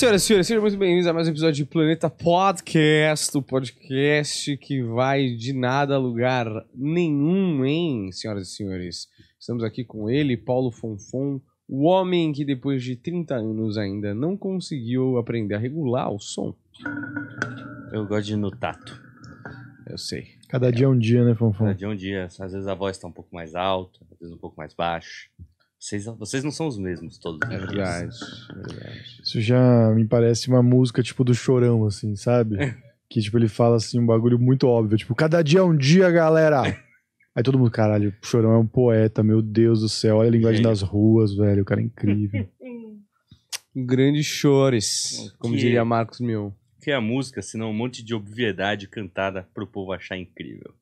Senhoras e senhores, sejam muito bem-vindos a mais um episódio de Planeta Podcast, o podcast que vai de nada a lugar nenhum, hein, senhoras e senhores? Estamos aqui com ele, Paulo Fonfon, o homem que depois de 30 anos ainda não conseguiu aprender a regular o som. Eu gosto de ir no tato. Eu sei. Cada é. dia é um dia, né, Fonfon? Cada dia é um dia. Às vezes a voz está um pouco mais alta, às vezes um pouco mais baixa. Vocês, vocês não são os mesmos todos. É verdade, é verdade. Isso já me parece uma música tipo do Chorão, assim, sabe? que tipo, ele fala assim um bagulho muito óbvio, tipo, cada dia é um dia, galera! Aí todo mundo, caralho, o Chorão é um poeta, meu Deus do céu, olha a linguagem das ruas, velho, o cara é incrível. Grandes chores, como que, diria Marcos Mion. Que é a música, senão um monte de obviedade cantada pro povo achar incrível.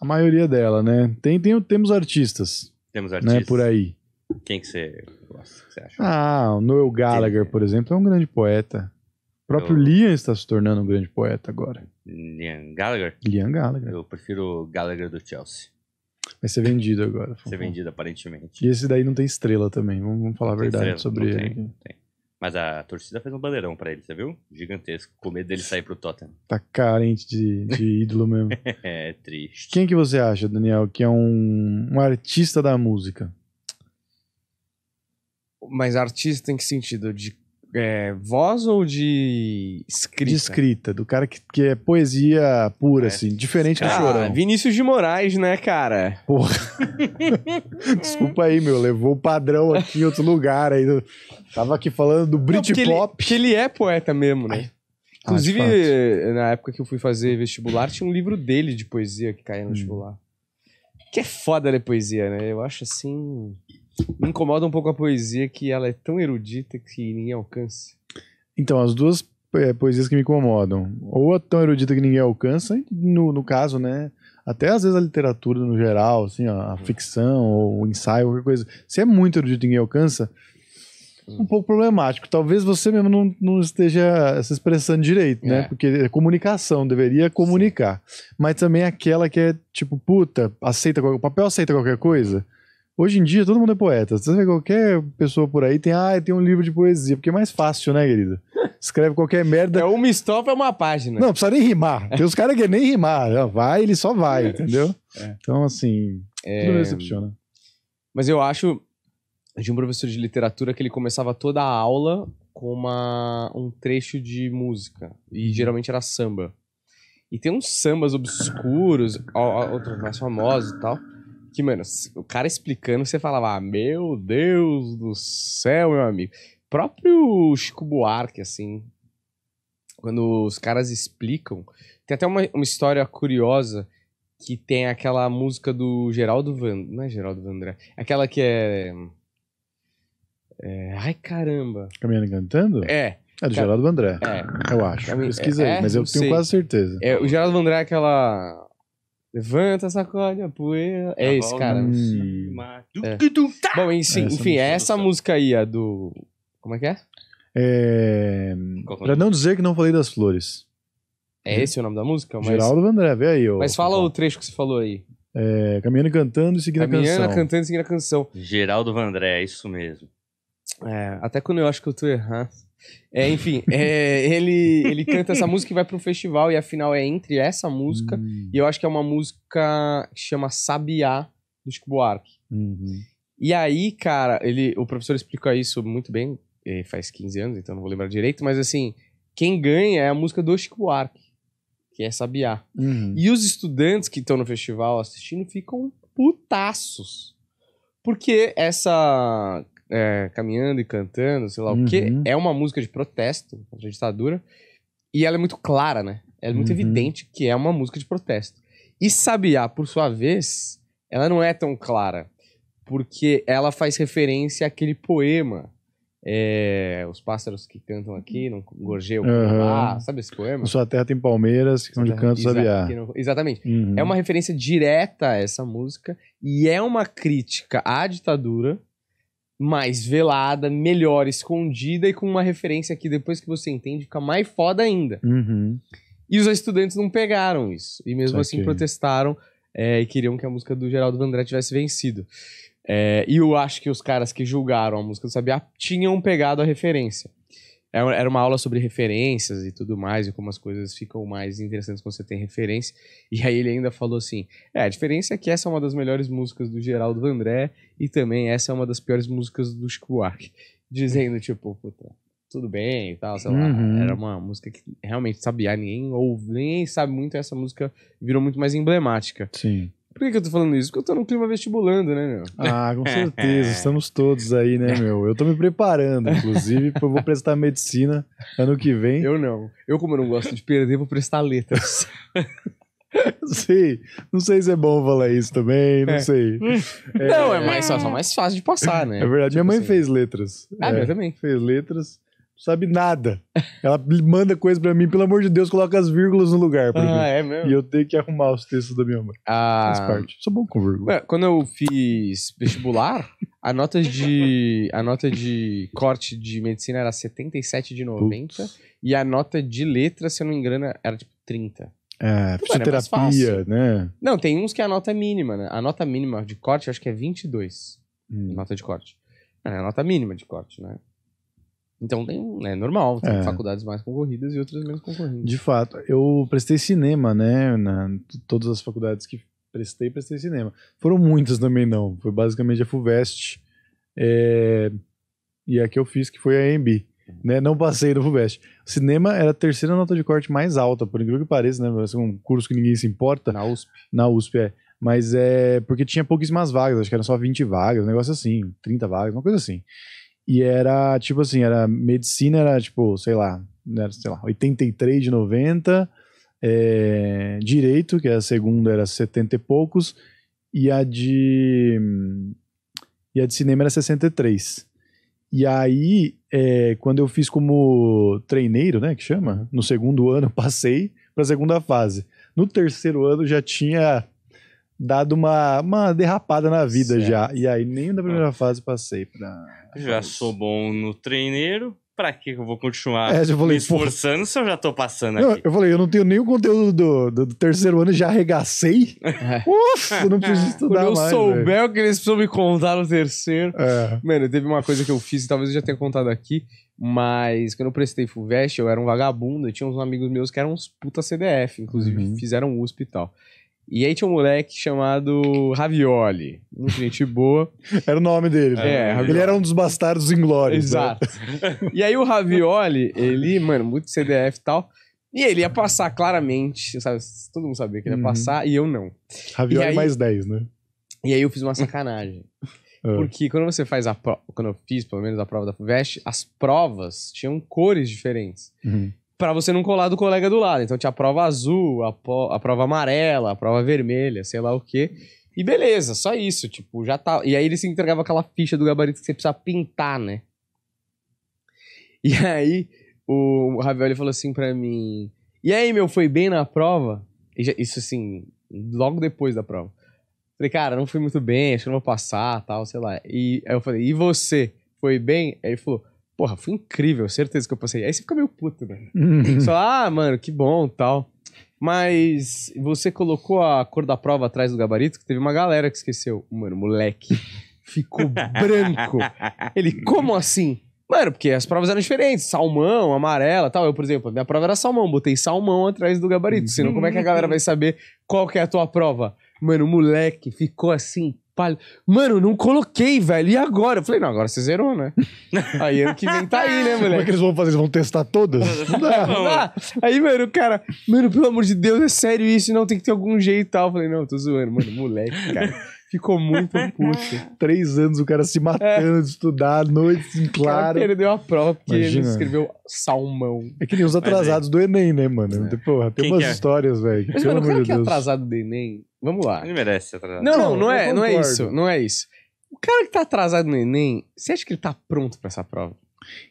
A maioria dela, né? Tem, tem temos artistas. Temos né, artistas. Né, por aí. Quem que você gosta? você acha? Ah, o Noel Gallagher, por exemplo, é um grande poeta. O próprio eu... Liam está se tornando um grande poeta agora. Liam Gallagher? Liam Gallagher. Eu prefiro Gallagher do Chelsea. Vai ser é vendido agora. Vai ser é vendido, aparentemente. E esse daí não tem estrela também, vamos, vamos falar não a verdade estrela, sobre ele. Tem, tem. Mas a torcida fez um bandeirão pra ele, você viu? Gigantesco, com medo dele sair pro Tottenham. Tá carente de, de ídolo mesmo. é, triste. Quem que você acha, Daniel, que é um, um artista da música? Mas artista em que sentido? De é, voz ou de escrita? De escrita, do cara que, que é poesia pura, é. assim, diferente cara, do ah, Chorão. Vinícius de Moraes, né, cara? Porra. Desculpa aí, meu, levou o padrão aqui em outro lugar. Aí, tava aqui falando do Britpop. porque ele, ele, é poeta mesmo, né? Ai. Inclusive, ah, na época que eu fui fazer vestibular, tinha um livro dele de poesia que caía no hum. vestibular. Que é foda ler poesia, né? Eu acho assim. Me incomoda um pouco a poesia que ela é tão erudita que ninguém alcança. Então, as duas é, poesias que me incomodam. Ou a tão erudita que ninguém alcança, no, no caso, né? Até às vezes a literatura no geral, assim, a uhum. ficção ou o ensaio, qualquer coisa. Se é muito erudito e ninguém alcança, uhum. um pouco problemático. Talvez você mesmo não, não esteja se expressando direito, né? É. Porque é comunicação, deveria comunicar. Sim. Mas também aquela que é tipo, puta, aceita, o papel aceita qualquer coisa. Hoje em dia todo mundo é poeta. Você vê qualquer pessoa por aí tem, ah, tem um livro de poesia, porque é mais fácil, né, querido? Escreve qualquer merda. É uma estrofe é uma página. Não, precisa nem rimar. Tem os caras que nem rimar. vai, ele só vai, entendeu? É. Então, assim, é... tudo decepciona. Mas eu acho de um professor de literatura que ele começava toda a aula com uma, um trecho de música. E uhum. geralmente era samba. E tem uns sambas obscuros, outros mais famosos e tal. Que, mano, o cara explicando, você falava, ah, meu Deus do céu, meu amigo. Próprio Chico Buarque, assim, quando os caras explicam. Tem até uma, uma história curiosa que tem aquela música do Geraldo Van. Não é Geraldo Vandré. Aquela que é. é... ai caramba. Caminhando cantando? É. É do Geraldo Vandré. É. Eu acho. eu Pesquisa aí, é, mas eu tenho sei. quase certeza. É, o Geraldo Vandré é aquela. Levanta, sacode a poeira. É tá esse, cara. Bom, enfim, essa enfim, é essa música aí, a do. Como é que é? é... Pra não dizer que não falei das flores. É esse o nome da música? Mas... Geraldo Vandré, vê aí. Ô, mas fala o trecho que você falou aí. É, caminhando e cantando e seguindo caminhando, a canção. Caminhando, cantando e seguindo a canção. Geraldo Vandré, é isso mesmo. É, até quando eu acho que eu tô errando. É, enfim, é, ele, ele canta essa música e vai para um festival, e afinal é entre essa música, hum. e eu acho que é uma música que chama Sabiá, do Chico Buarque. Uhum. E aí, cara, ele, o professor explica isso muito bem, eh, faz 15 anos, então não vou lembrar direito, mas assim, quem ganha é a música do Chico Buarque, que é Sabiá. Uhum. E os estudantes que estão no festival assistindo ficam putaços. Porque essa é, caminhando e cantando, sei lá uhum. o quê. Uhum. É uma música de protesto contra a ditadura. E ela é muito clara, né? Ela é muito uhum. evidente que é uma música de protesto. E Sabiá, por sua vez, ela não é tão clara, porque ela faz referência àquele poema. É, os pássaros que cantam aqui, não gorjeiam uhum. sabe esse poema? Sua terra tem palmeiras, que são de canto sabiá. Não, exatamente. Uhum. É uma referência direta a essa música e é uma crítica à ditadura mais velada, melhor escondida e com uma referência que depois que você entende fica mais foda ainda. Uhum. E os estudantes não pegaram isso. E mesmo assim protestaram é, e queriam que a música do Geraldo Vandré tivesse vencido. É, e eu acho que os caras que julgaram a música do Sabiá tinham pegado a referência. É era uma aula sobre referências e tudo mais, e como as coisas ficam mais interessantes quando você tem referência. E aí ele ainda falou assim: é, a diferença é que essa é uma das melhores músicas do Geraldo Vandré e também essa é uma das piores músicas do Chico Buarque. Dizendo, tipo, puta, tudo bem e tal, sei lá. Uhum. Era uma música que realmente sabia, ah, ninguém ouve, nem sabe muito, essa música virou muito mais emblemática. Sim. Por que, que eu tô falando isso? Porque eu tô no clima vestibulando, né, meu? Ah, com certeza. Estamos todos aí, né, meu? Eu tô me preparando, inclusive, eu vou prestar medicina ano que vem. Eu não. Eu, como eu não gosto de perder, vou prestar letras. Sim, não sei se é bom falar isso também, não é. sei. Não, é, é mais, só, só mais fácil de passar, né? É verdade, tipo minha mãe assim. fez letras. Ah, é, minha também. Fez letras sabe nada. Ela manda coisa para mim, pelo amor de Deus, coloca as vírgulas no lugar. Pra ah, mim. é mesmo? E eu tenho que arrumar os textos da minha mãe. Ah. Faz parte. Sou bom com vírgula. Quando eu fiz vestibular, a nota de, a nota de corte de medicina era 77 de 90. Puts. E a nota de letra, se eu não me engano, era tipo 30. É, é fisioterapia, né? Não, tem uns que é a nota é mínima, né? A nota mínima de corte, acho que é 22. Hum. Nota de corte. É a nota mínima de corte, né? Então tem, é normal, tem é. faculdades mais concorridas e outras menos concorridas. De fato, eu prestei cinema, né? Na, todas as faculdades que prestei, prestei cinema. Foram muitas também, não. Foi basicamente a FUVEST é, e a que eu fiz, que foi a EMB. Né? Não passei no FUVEST. Cinema era a terceira nota de corte mais alta, por incrível que pareça, né? É um curso que ninguém se importa. Na USP. Na USP, é. Mas é porque tinha pouquíssimas vagas, acho que eram só 20 vagas, um negócio assim, 30 vagas, uma coisa assim. E era, tipo assim, era medicina, era tipo, sei lá, era, né, sei lá, 83 de 90, é, eh, direito, que era a segunda, era 70 e poucos, e a de. E a de cinema era 63. E aí, é, quando eu fiz como treineiro, né, que chama, no segundo ano passei para a segunda fase. No terceiro ano já tinha dado uma, uma derrapada na vida certo. já. E aí nem da primeira ah. fase passei pra. Já sou bom no treineiro. Pra que eu vou continuar é, eu falei, me esforçando pô... se eu já tô passando aqui? Eu, falei, eu não tenho nenhum conteúdo do, do, do terceiro ano, já arregacei. Ufa, eu não preciso estudar Quando eu mais. Eu souber o que eles precisam me contar no terceiro. É. Mano, teve uma coisa que eu fiz, e talvez eu já tenha contado aqui, mas quando eu prestei FUVEST, eu era um vagabundo. Eu tinha uns amigos meus que eram uns puta CDF, inclusive, uhum. fizeram USP e tal. E aí tinha um moleque chamado Ravioli. um cliente boa. Era o nome dele, né? É, Ele era um dos bastardos inglórios. Né? Exato. Né? e aí o Ravioli, ele, mano, muito CDF e tal. E ele ia passar claramente, sabe? Todo mundo sabia que ele ia uhum. passar e eu não. Ravioli aí, mais 10, né? E aí eu fiz uma sacanagem. Ah. Porque quando você faz a prova, quando eu fiz pelo menos a prova da FUVEST, as provas tinham cores diferentes. Uhum para você não colar do colega do lado. Então tinha a prova azul, a, a prova amarela, a prova vermelha, sei lá o quê. E beleza, só isso, tipo, já tá. E aí ele se entregava aquela ficha do gabarito que você precisa pintar, né? E aí o Ravioli falou assim para mim: "E aí, meu, foi bem na prova?" Já, isso assim, logo depois da prova. Falei: "Cara, não fui muito bem, acho que não vou passar, tal, sei lá". E aí eu falei: "E você, foi bem?" Aí ele falou: Porra, foi incrível, certeza que eu passei. Aí você fica meio puto, velho. Né? Uhum. Só, ah, mano, que bom tal. Mas você colocou a cor da prova atrás do gabarito, que teve uma galera que esqueceu. Mano, moleque, ficou branco. Ele, como assim? Mano, porque as provas eram diferentes. Salmão, amarela tal. Eu, por exemplo, minha prova era salmão. Botei salmão atrás do gabarito. Senão, como é que a galera vai saber qual que é a tua prova? Mano, moleque, ficou assim, palha. Mano, não coloquei, velho. E agora? Eu falei, não, agora você zerou, né? aí ano que vem tá aí, né, moleque? Como é que eles vão fazer? Eles vão testar todas? não dá. Aí, mano, o cara, mano, pelo amor de Deus, é sério isso, não tem que ter algum jeito e tal. Eu falei, não, tô zoando, mano, moleque, cara. Ficou muito puxa é. Três anos o cara se matando, é. estudar, noites em claro. Ele deu a prova porque Imagina. ele escreveu salmão. É que nem os é. atrasados do Enem, né, mano? É. Tipo, porra, tem Quem umas é? histórias, velho. Mas, mano, o cara que é atrasado do Enem, vamos lá. Ele merece atrasado. Não, não, não, é, não é isso. Não é isso. O cara que tá atrasado no Enem, você acha que ele tá pronto pra essa prova?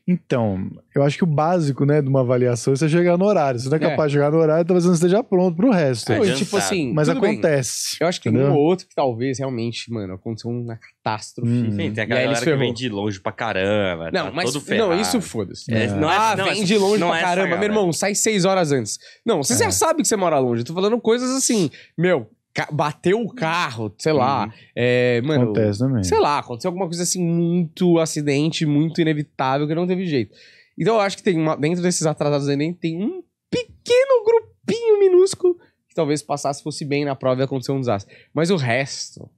Então, eu acho que o básico, né, de uma avaliação é você chegar no horário. Se não é, é capaz de chegar no horário, talvez não esteja pronto pro resto. É, tipo assim, mas acontece. Bem. Eu acho que tem um ou outro que talvez realmente, mano, aconteceu uma catástrofe. Hum. Sim, tem aquela galera que vem de longe pra caramba. Não, tá mas não, isso foda-se. É. é. Não é, ah, não, vem de longe não pra é caramba. Meu irmão, sai seis horas antes. Não, você já sabe que você mora longe. Eu tô falando coisas assim, meu, bateu o carro, sei lá. Uhum. É, mano, Acontece também. Sei lá, aconteceu alguma coisa assim, muito acidente, muito inevitável, que não teve jeito. Então eu acho que tem uma, dentro desses atrasados do Enem tem um pequeno grupinho minúsculo que talvez passasse fosse bem na prova e aconteceu um desastre. Mas o resto,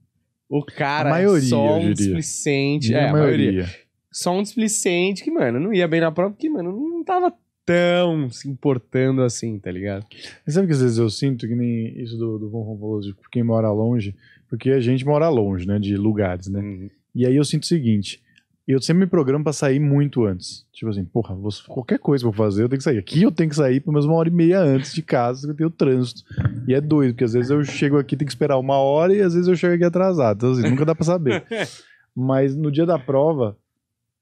o cara a é maioria, é só um displicente. É, a maioria. maioria. Só um displicente que, mano, não ia bem na prova, porque, mano, não tava tão se importando assim, tá ligado? Mas sabe que às vezes eu sinto que nem isso do, do Von falou de quem mora longe, porque a gente mora longe, né, de lugares, né? Uhum. E aí eu sinto o seguinte, eu sempre me programo para sair muito antes. Tipo assim, porra, vou, qualquer coisa pra fazer, eu tenho que sair. Aqui eu tenho que sair pelo menos uma hora e meia antes de casa, porque eu tenho trânsito. E é doido, porque às vezes eu chego aqui, tenho que esperar uma hora, e às vezes eu chego aqui atrasado. Então, assim, nunca dá pra saber. Mas no dia da prova,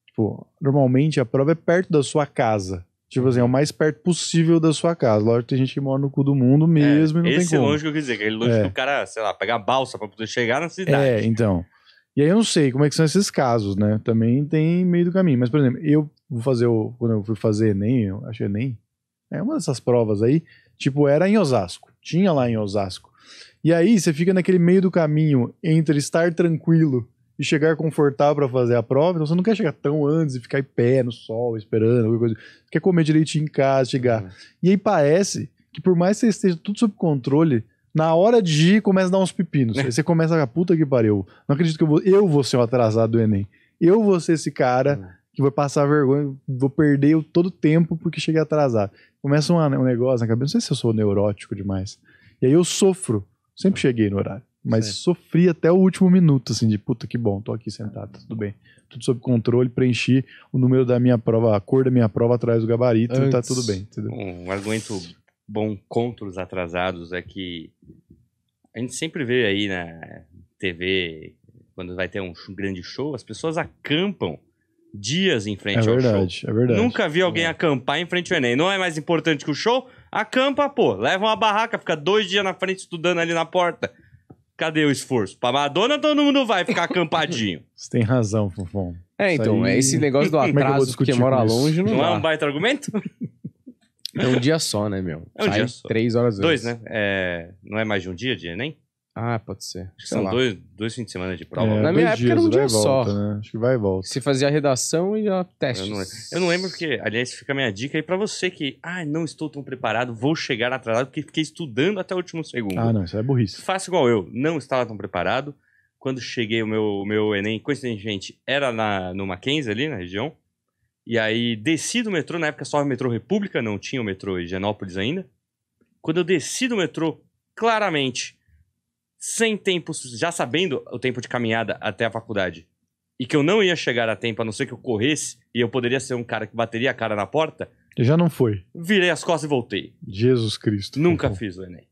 tipo, normalmente a prova é perto da sua casa. Tipo assim, é o mais perto possível da sua casa. Lógico que tem gente que mora no cu do mundo é, mesmo é, e não tem como. Esse longe que eu quis dizer, aquele longe é. é. cara, sei lá, pegar a balsa pra poder chegar na é, cidade. É, então. E aí eu não sei como é que são esses casos, né? Também tem meio do caminho. Mas, por exemplo, eu vou fazer o. Quando eu fui fazer Enem, eu achei Enem. É uma dessas provas aí. Tipo, era em Osasco. Tinha lá em Osasco. E aí você fica naquele meio do caminho entre estar tranquilo e chegar confortável para fazer a prova, então você não quer chegar tão antes e ficar em pé no sol esperando, alguma coisa. quer comer direitinho em casa, chegar. Uhum. E aí parece que por mais que você esteja tudo sob controle, na hora de ir começa a dar uns pepinos. É. Aí você começa a puta que pariu. Não acredito que eu vou, eu vou ser o um atrasado do Enem. Eu vou ser esse cara uhum. que vai passar vergonha, vou perder todo o tempo porque cheguei atrasado. Começa um, um negócio na cabeça, não sei se eu sou neurótico demais. E aí eu sofro. Sempre cheguei no horário. Mas é. sofri até o último minuto, assim, de puta que bom, tô aqui sentado, tudo bem. Tudo sob controle, preenchi o número da minha prova, a cor da minha prova atrás do gabarito, tá Antes, tá tudo bem. Um argumento bom contra os atrasados é que a gente sempre vê aí na TV, quando vai ter um grande show, as pessoas acampam dias em frente é ao show. É verdade, Nunca vi alguém é. acampar em frente ao Enem. Não é mais importante que o show? Acampa, pô. Leva uma barraca, fica dois dias na frente estudando ali na porta. Cadê o esforço? Pra Madonna todo mundo vai ficar acampadinho. Você tem razão, Fofão. É, Isso então, aí- é esse negócio do Como é que vou porque discutir mora isso? longe, não, Não é um baita argumento? É um dia só, né, meu? É um Sai dia só. três horas antes. Dois, né? É, Não é mais de um dia de Enem? Ah, pode ser. Acho que são dois, dois fins de semana de prova. É, Na minha época era um dia volta, só. Né? Acho que vai e volta. Se fazia redação e a teste. Eu, eu, não lembro porque, aliás, fica a minha dica aí pra você que, ah, não estou tão preparado, vou chegar atrasado porque fiquei estudando até o último segundo. Ah, não, isso é burrice. Faça igual eu, não estava tão preparado. Quando cheguei, o meu, meu Enem, coincidentemente, era na, no Mackenzie ali, na região. E aí desci do metrô, na época só o metrô República, não tinha o metrô Higienópolis ainda. Quando eu desci do metrô, claramente sem tempo, já sabendo o tempo de caminhada até a faculdade, e que eu não ia chegar a tempo, a não ser que eu corresse, e eu poderia ser um cara que bateria a cara na porta. Já não foi. Virei as costas e voltei. Jesus Cristo. Nunca então. fiz o Enem.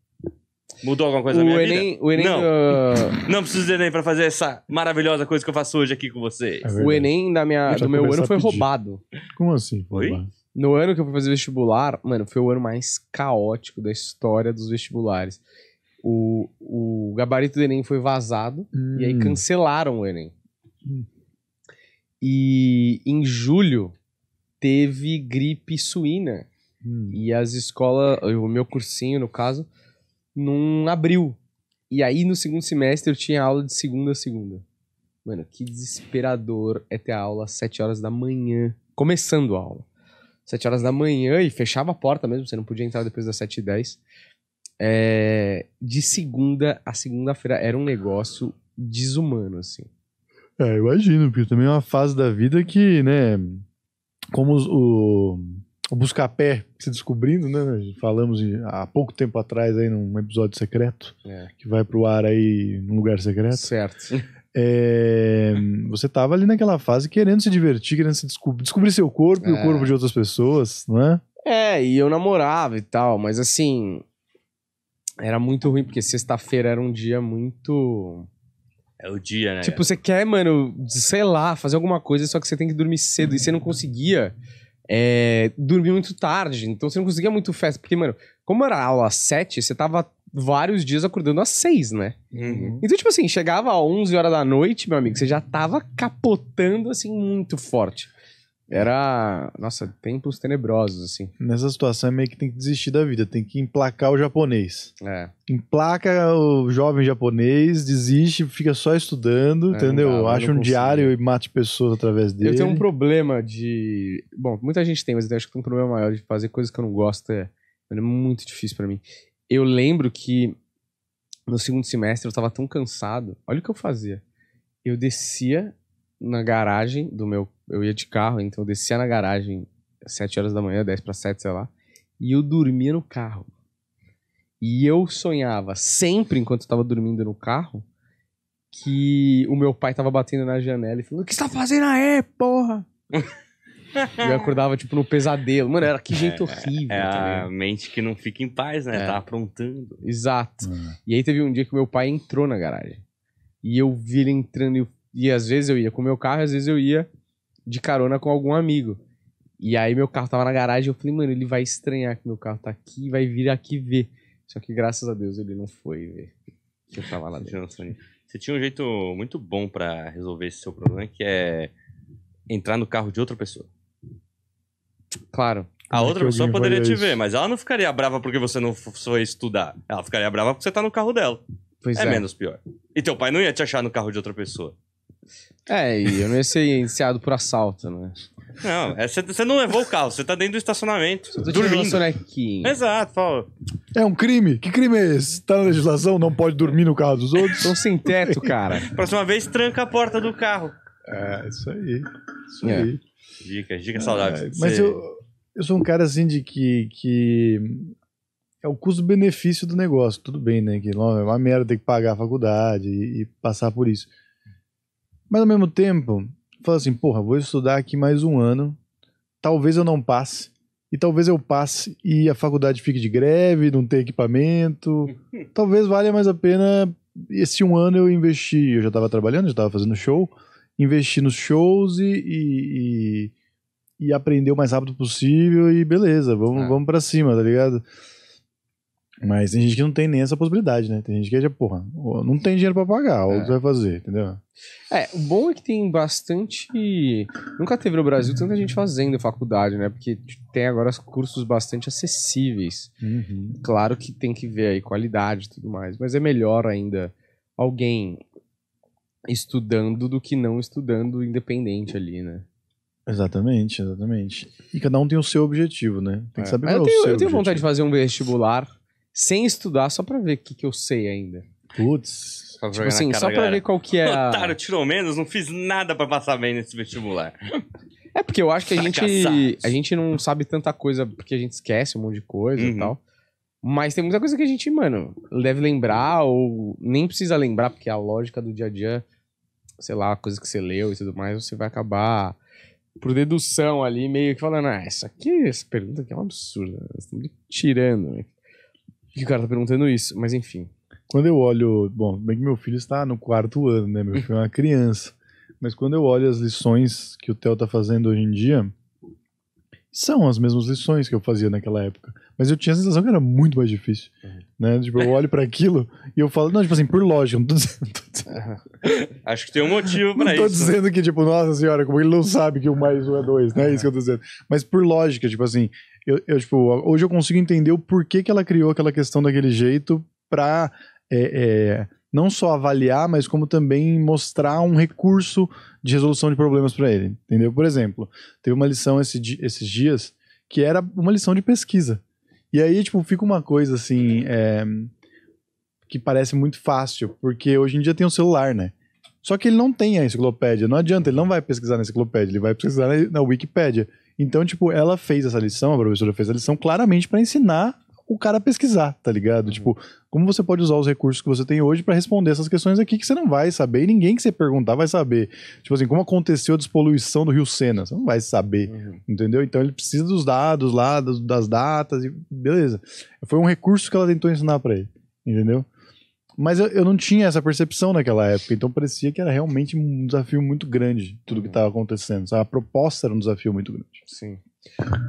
Mudou alguma coisa o na minha Enem, vida? O Enem... Não. Uh... não preciso do Enem pra fazer essa maravilhosa coisa que eu faço hoje aqui com vocês. É o Enem da minha, do meu ano foi roubado. Como assim? Foi? No ano que eu fui fazer vestibular, mano, foi o ano mais caótico da história dos vestibulares o, o gabarito do Enem foi vazado hum. e aí hum. cancelaram o Enem. Hum. E em julho teve gripe suína. Hum. E as escolas, o meu cursinho, no caso, não abriu. E aí no segundo semestre eu tinha aula de segunda a segunda. Mano, que desesperador é ter aula às 7 horas da manhã. Começando a aula. 7 horas da manhã e fechava a porta mesmo, você não podia entrar depois das 7 e 10. É, de segunda a segunda-feira era um negócio desumano, assim. É, eu imagino, porque também é uma fase da vida que, né, como o, o Buscapé se descobrindo, né, né falamos há pouco tempo atrás aí num episódio secreto, é. que vai pro ar aí num lugar secreto. Certo. É, você tava ali naquela fase querendo se divertir, querendo se descobrir, descobrir seu corpo é. e o é. corpo de outras pessoas, não é? É, e eu namorava e tal, mas assim, era muito ruim, porque sexta-feira era um dia muito. É o dia, né? Tipo, você quer, mano, sei lá, fazer alguma coisa, só que você tem que dormir cedo. E você não conseguia é, dormir muito tarde. Então você não conseguia muito festa. Porque, mano, como era aula às sete, você tava vários dias acordando às seis, né? Uhum. Então, tipo assim, chegava às onze horas da noite, meu amigo, você já tava capotando, assim, muito forte. Era, nossa, tempos tenebrosos, assim. Nessa situação é meio que tem que desistir da vida, tem que emplacar o japonês. É. Emplaca o jovem japonês, desiste, fica só estudando, é, entendeu? Dá, Acha um consigo. diário e mate pessoas através dele. Eu tenho um problema de. Bom, muita gente tem, mas eu acho que tem um problema maior de fazer coisas que eu não gosto. É, é muito difícil para mim. Eu lembro que no segundo semestre eu tava tão cansado. Olha o que eu fazia. Eu descia na garagem do meu eu ia de carro, então eu descia na garagem às 7 horas da manhã, 10 para 7, sei lá, e eu dormia no carro. E eu sonhava sempre, enquanto eu tava dormindo no carro, que o meu pai tava batendo na janela e falando: O que você tá fazendo aí, porra? e eu acordava, tipo, no pesadelo. Mano, era que jeito é, horrível. É a tá mente que não fica em paz, né? É. Tá aprontando. Exato. Hum. E aí teve um dia que meu pai entrou na garagem. E eu vi ele entrando. E, eu... e às vezes eu ia com o meu carro, às vezes eu ia de carona com algum amigo. E aí meu carro tava na garagem, eu falei, mano, ele vai estranhar que meu carro tá aqui e vai vir aqui ver. Só que graças a Deus ele não foi ver que eu tava lá dentro. Você tinha um jeito muito bom para resolver esse seu problema, que é entrar no carro de outra pessoa. Claro. A é outra pessoa poderia te ver, mas ela não ficaria brava porque você não foi estudar. Ela ficaria brava porque você tá no carro dela. Pois é, é menos pior. E teu pai não ia te achar no carro de outra pessoa. É, e eu não ia ser iniciado por assalto, né? Não, é, você não levou o carro, você tá dentro do estacionamento, você tá dormindo. Sonequinha. Exato, Paulo. É um crime? Que crime é esse? Tá na legislação, não pode dormir no carro dos outros? Estão sem teto, cara. Próxima vez, tranca a porta do carro. É, isso aí. Isso é. aí. Dica, dica saudável. É, mas eu, eu sou um cara assim de que... que... É o custo-benefício do negócio, tudo bem, né? Que é uma merda ter que pagar a faculdade e, e passar por isso. Mas ao mesmo tempo, fala assim, porra, vou estudar aqui mais um ano, talvez eu não passe, e talvez eu passe e a faculdade fique de greve, não tem equipamento. talvez valha mais a pena esse um ano eu investir eu já estava trabalhando, já estava fazendo show, investir nos shows e, e, e, e aprender o mais rápido possível e beleza, vamos, ah. vamos para cima, tá ligado? Mas tem gente que não tem nem essa possibilidade, né? Tem gente que já, é tipo, porra, não tem dinheiro pra pagar, ou é. vai fazer, entendeu? É, o bom é que tem bastante. Nunca teve no Brasil tanta gente fazendo faculdade, né? Porque tem agora cursos bastante acessíveis. Uhum. Claro que tem que ver aí qualidade e tudo mais, mas é melhor ainda alguém estudando do que não estudando independente ali, né? Exatamente, exatamente. E cada um tem o seu objetivo, né? Tem que é. saber qual é o seu Eu tenho objetivo. vontade de fazer um vestibular sem estudar, só pra ver o que, que eu sei ainda. Putz. Só tipo assim, só pra galera. ver qual que é. A... Otário, tirou menos, não fiz nada pra passar bem nesse vestibular. É porque eu acho que a gente, a gente não sabe tanta coisa, porque a gente esquece um monte de coisa uhum. e tal. Mas tem muita coisa que a gente, mano, deve lembrar ou nem precisa lembrar, porque a lógica do dia a dia, sei lá, coisa que você leu e tudo mais, você vai acabar por dedução ali, meio que falando, ah, essa aqui, essa pergunta aqui é um absurdo, né? tirando. Né? que o cara tá perguntando isso, mas enfim. Quando eu olho. Bom, bem que meu filho está no quarto ano, né? Meu filho é uma criança. Mas quando eu olho as lições que o Theo tá fazendo hoje em dia, são as mesmas lições que eu fazia naquela época. Mas eu tinha a sensação que era muito mais difícil. Uhum. Né? Tipo, eu olho para aquilo e eu falo, não, tipo assim, por lógica, não tô dizendo. Não tô uhum. Acho que tem um motivo para isso. tô né? dizendo que, tipo, nossa senhora, como ele não sabe que o mais um é dois, não é isso que eu tô dizendo. Mas por lógica, tipo assim, eu, eu, tipo, hoje eu consigo entender o porquê que ela criou aquela questão daquele jeito para é, é, não só avaliar, mas como também mostrar um recurso de resolução de problemas para ele. Entendeu? Por exemplo, teve uma lição esse, esses dias que era uma lição de pesquisa. E aí, tipo, fica uma coisa assim. É, que parece muito fácil, porque hoje em dia tem o um celular, né? Só que ele não tem a enciclopédia, não adianta, ele não vai pesquisar na enciclopédia, ele vai pesquisar na, na Wikipédia. Então, tipo, ela fez essa lição, a professora fez a lição claramente para ensinar o cara a pesquisar, tá ligado? Uhum. Tipo, como você pode usar os recursos que você tem hoje para responder essas questões aqui que você não vai saber e ninguém que você perguntar vai saber. Tipo assim, como aconteceu a despoluição do Rio Sena? Você não vai saber, uhum. entendeu? Então ele precisa dos dados lá, das, das datas e beleza. Foi um recurso que ela tentou ensinar para ele, entendeu? Mas eu, eu não tinha essa percepção naquela época, então parecia que era realmente um desafio muito grande tudo uhum. que estava acontecendo. A proposta era um desafio muito grande. Sim.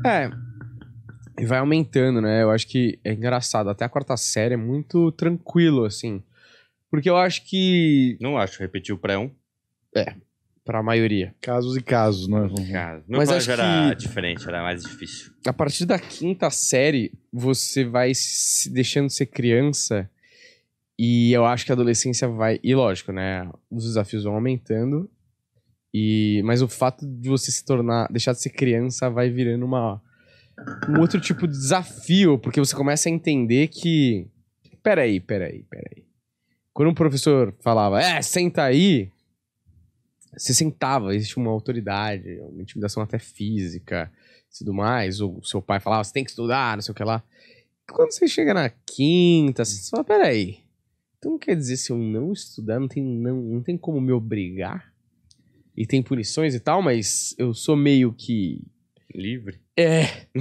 É. E vai aumentando, né? Eu acho que é engraçado. Até a quarta série é muito tranquilo, assim. Porque eu acho que. Não acho, repetiu pré um É, para a maioria. Casos e casos, né? Caso. Mas acho era que... diferente, era mais difícil. A partir da quinta série, você vai se deixando ser criança e eu acho que a adolescência vai. E lógico, né? Os desafios vão aumentando. E, mas o fato de você se tornar, deixar de ser criança, vai virando uma, um outro tipo de desafio, porque você começa a entender que. Peraí, peraí, peraí. Quando um professor falava, é, senta aí, você sentava, existe uma autoridade, uma intimidação até física e tudo mais, o seu pai falava, você tem que estudar, não sei o que lá. quando você chega na quinta, você fala, peraí, então quer dizer, se eu não estudar, não tem, não, não tem como me obrigar. E tem punições e tal, mas eu sou meio que. Livre? É.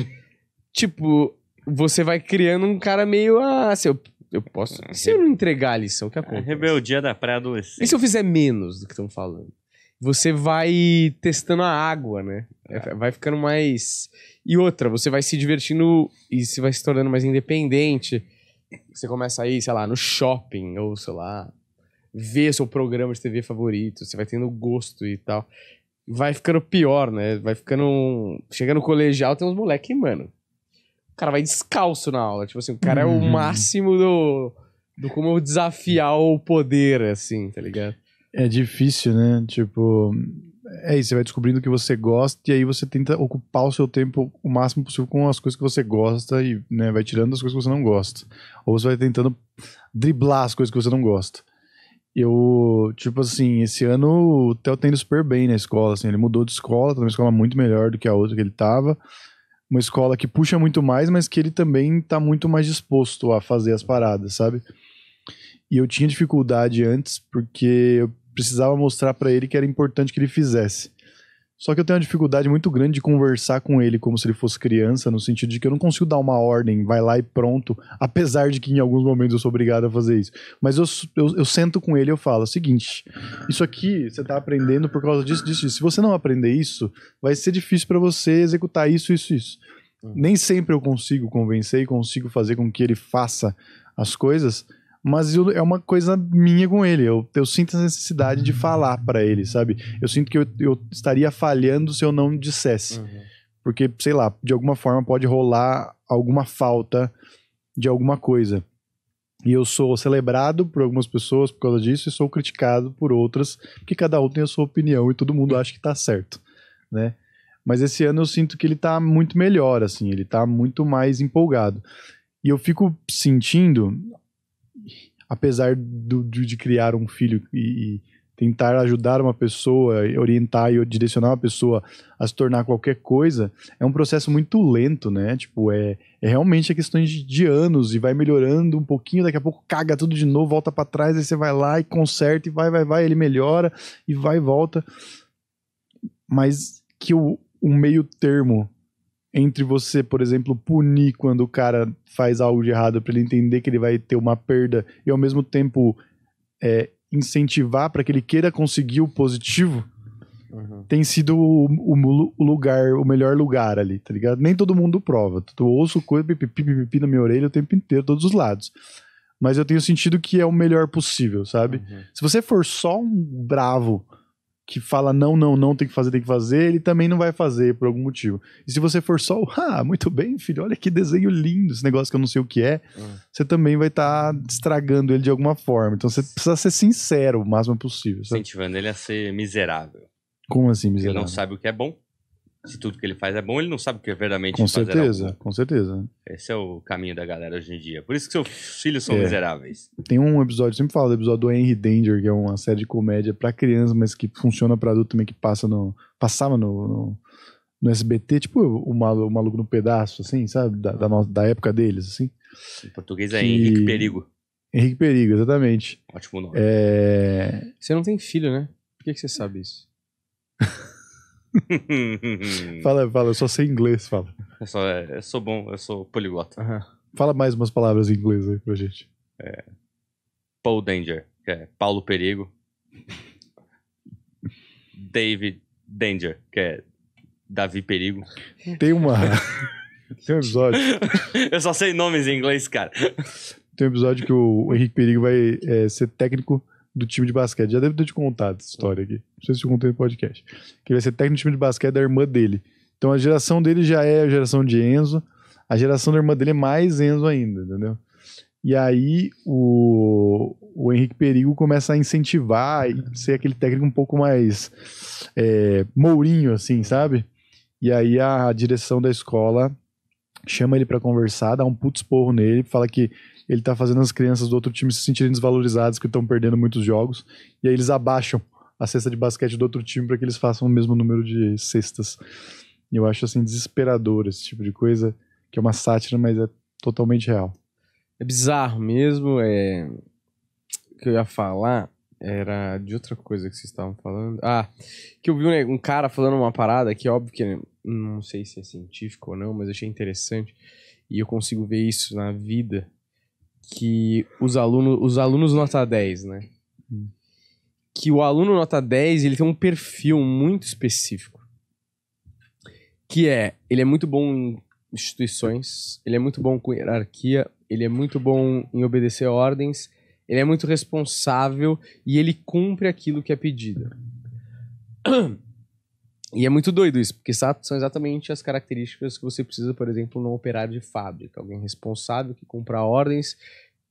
tipo, você vai criando um cara meio. Ah, se eu, eu posso. E ah, se eu não entregar a lição, o que ah, acontece? A rebeldia da pré-adolescência. E se eu fizer menos do que estão falando? Você vai testando a água, né? É, ah. Vai ficando mais. E outra, você vai se divertindo e se vai se tornando mais independente você começa a ir, sei lá, no shopping, ou sei lá, ver seu programa de TV favorito, você vai tendo gosto e tal. Vai ficando pior, né? Vai ficando. Chegando no colegial, tem uns moleque, mano. O cara vai descalço na aula. Tipo assim, o cara é o uhum. máximo do, do como eu desafiar o poder, assim, tá ligado? É difícil, né? Tipo, é isso, você vai descobrindo o que você gosta e aí você tenta ocupar o seu tempo o máximo possível com as coisas que você gosta e né, vai tirando as coisas que você não gosta. Ou você vai tentando driblar as coisas que você não gosta. Eu, tipo assim, esse ano o Theo tá indo super bem na escola, assim, ele mudou de escola, tá numa escola muito melhor do que a outra que ele tava. Uma escola que puxa muito mais, mas que ele também tá muito mais disposto a fazer as paradas, sabe? E eu tinha dificuldade antes, porque eu precisava mostrar para ele que era importante que ele fizesse. Só que eu tenho uma dificuldade muito grande de conversar com ele como se ele fosse criança, no sentido de que eu não consigo dar uma ordem, vai lá e pronto, apesar de que em alguns momentos eu sou obrigado a fazer isso. Mas eu, eu, eu sento com ele e eu falo: é seguinte, isso aqui você está aprendendo por causa disso, disso, disso. Se você não aprender isso, vai ser difícil para você executar isso, isso, isso. Hum. Nem sempre eu consigo convencer e consigo fazer com que ele faça as coisas, mas eu, é uma coisa minha com ele. Eu, eu sinto a necessidade de falar para ele, sabe? Eu sinto que eu, eu, estaria falhando se eu não dissesse. Uhum. Porque, sei lá, de alguma forma pode rolar alguma falta de alguma coisa. E eu sou celebrado por algumas pessoas por causa disso e sou criticado por outras, porque cada um tem a sua opinião e todo mundo acha que tá certo, né? Mas esse ano eu sinto que ele tá muito melhor, assim, ele tá muito mais empolgado. E eu fico sentindo apesar do, de, de, criar um filho e, e, tentar ajudar uma pessoa, orientar e direcionar uma pessoa a se tornar qualquer coisa, é um processo muito lento, né? Tipo, é, é realmente a questão de, de anos e vai melhorando um pouquinho, daqui a pouco caga tudo de novo, volta para trás, aí você vai lá e conserta e vai, vai, vai, ele melhora e vai e volta. Mas que o, o meio termo entre você, por exemplo, punir quando o cara faz algo de errado para ele entender que ele vai ter uma perda e ao mesmo tempo é, incentivar para que ele queira conseguir o positivo, uhum. tem sido o, o, o, lugar, o melhor lugar ali, tá ligado? Nem todo mundo prova. Tu ouço coisa pipipi, pipipi na minha orelha o tempo inteiro, todos os lados. Mas eu tenho sentido que é o melhor possível, sabe? Uhum. Se você for só um bravo que fala não, não, não, tem que fazer, tem que fazer, ele também não vai fazer por algum motivo. E se você for só, ah, muito bem, filho, olha que desenho lindo, esse negócio que eu não sei o que é, hum. você também vai estar tá estragando ele de alguma forma. Então você precisa ser sincero o máximo possível. Sabe? Incentivando ele a ser miserável. Como assim, miserável? Ele não sabe o que é bom, se tudo que ele faz é bom, ele não sabe o que é verdadeiramente com fazer. Com certeza, algo. com certeza. Esse é o caminho da galera hoje em dia. Por isso que seus filhos são é. miseráveis. Tem um episódio, sempre falo do episódio do Henry Danger, que é uma série de comédia para criança, mas que funciona para adulto também, que passa no, passava no, no, no SBT, tipo o, o Maluco no Pedaço, assim, sabe? Da, da, nossa, da época deles, assim. Em português é que... Henrique Perigo. Henrique Perigo, exatamente. Ótimo nome. É... Você não tem filho, né? Por que, que você sabe isso? fala, fala, eu só sei inglês, fala. Eu, é, eu sou bom, eu sou poliglota. Uhum. Fala mais umas palavras em inglês aí pra gente. É, Paul Danger, que é Paulo Perigo. David Danger, que é Davi Perigo. Tem uma. Tem um episódio. eu só sei nomes em inglês, cara. Tem um episódio que o Henrique Perigo vai é, ser técnico do time de basquete. Já deve ter te contado essa história aqui. Não sei se eu contei no podcast. Que vai ser técnico do time de basquete da irmã dele. Então a geração dele já é a geração de Enzo. A geração da irmã dele é mais Enzo ainda, entendeu? E aí o, o Henrique Perigo começa a incentivar e ser aquele técnico um pouco mais é, mourinho, assim, sabe? E aí a direção da escola chama ele para conversar, dá um putz porro nele, fala que ele está fazendo as crianças do outro time se sentirem desvalorizadas, que estão perdendo muitos jogos, e aí eles abaixam a cesta de basquete do outro time para que eles façam o mesmo número de cestas. Eu acho assim desesperador esse tipo de coisa, que é uma sátira, mas é totalmente real. É bizarro mesmo, é o que eu ia falar era de outra coisa que vocês estavam falando. Ah, que eu vi um, um cara falando uma parada que óbvio que não sei se é científico ou não, mas achei interessante e eu consigo ver isso na vida que os alunos, os alunos nota 10, né? Hum. Que o aluno nota 10, ele tem um perfil muito específico. Que é, ele é muito bom em instituições, ele é muito bom com hierarquia, ele é muito bom em obedecer ordens, ele é muito responsável e ele cumpre aquilo que é pedido. E é muito doido isso, porque são exatamente as características que você precisa, por exemplo, num operário de fábrica. Alguém responsável que cumpra ordens,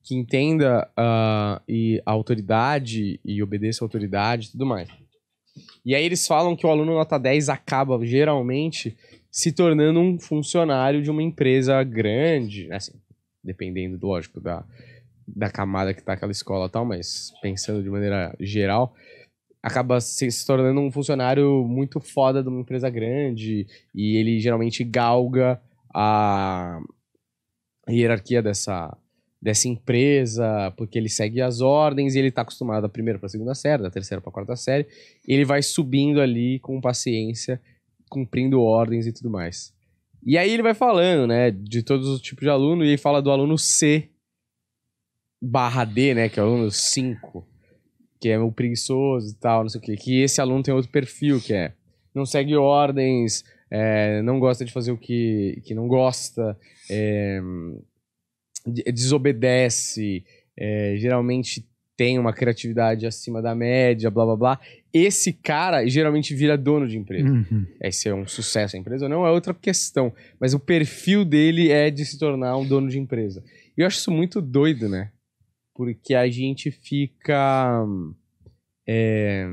que entenda uh, e a autoridade e obedeça a autoridade e tudo mais. E aí eles falam que o aluno nota 10 acaba geralmente se tornando um funcionário de uma empresa grande, né, assim, dependendo, lógico, da, da camada que está aquela escola e tal, mas pensando de maneira geral, acaba se, se, tornando um funcionário muito foda de uma empresa grande e ele geralmente galga a hierarquia dessa, dessa empresa porque ele segue as ordens e ele está acostumado a primeira para a segunda série, da terceira para a quarta série. ele vai subindo ali com paciência, cumprindo ordens e tudo mais. E aí ele vai falando, né, de todos os tipos de aluno e ele fala do aluno C barra D, né, que é o aluno 5 que é o preguiçoso e tal, não sei o quê. Que esse aluno tem outro perfil, que é não segue ordens, é, não gosta de fazer o que, que não gosta, é, é desobedece, é, geralmente tem uma criatividade acima da média, blá blá blá. Esse cara geralmente vira dono de empresa. Uhum. É se é um sucesso a empresa ou não é outra questão, mas o perfil dele é de se tornar um dono de empresa. E eu acho isso muito doido, né? porque a gente fica é,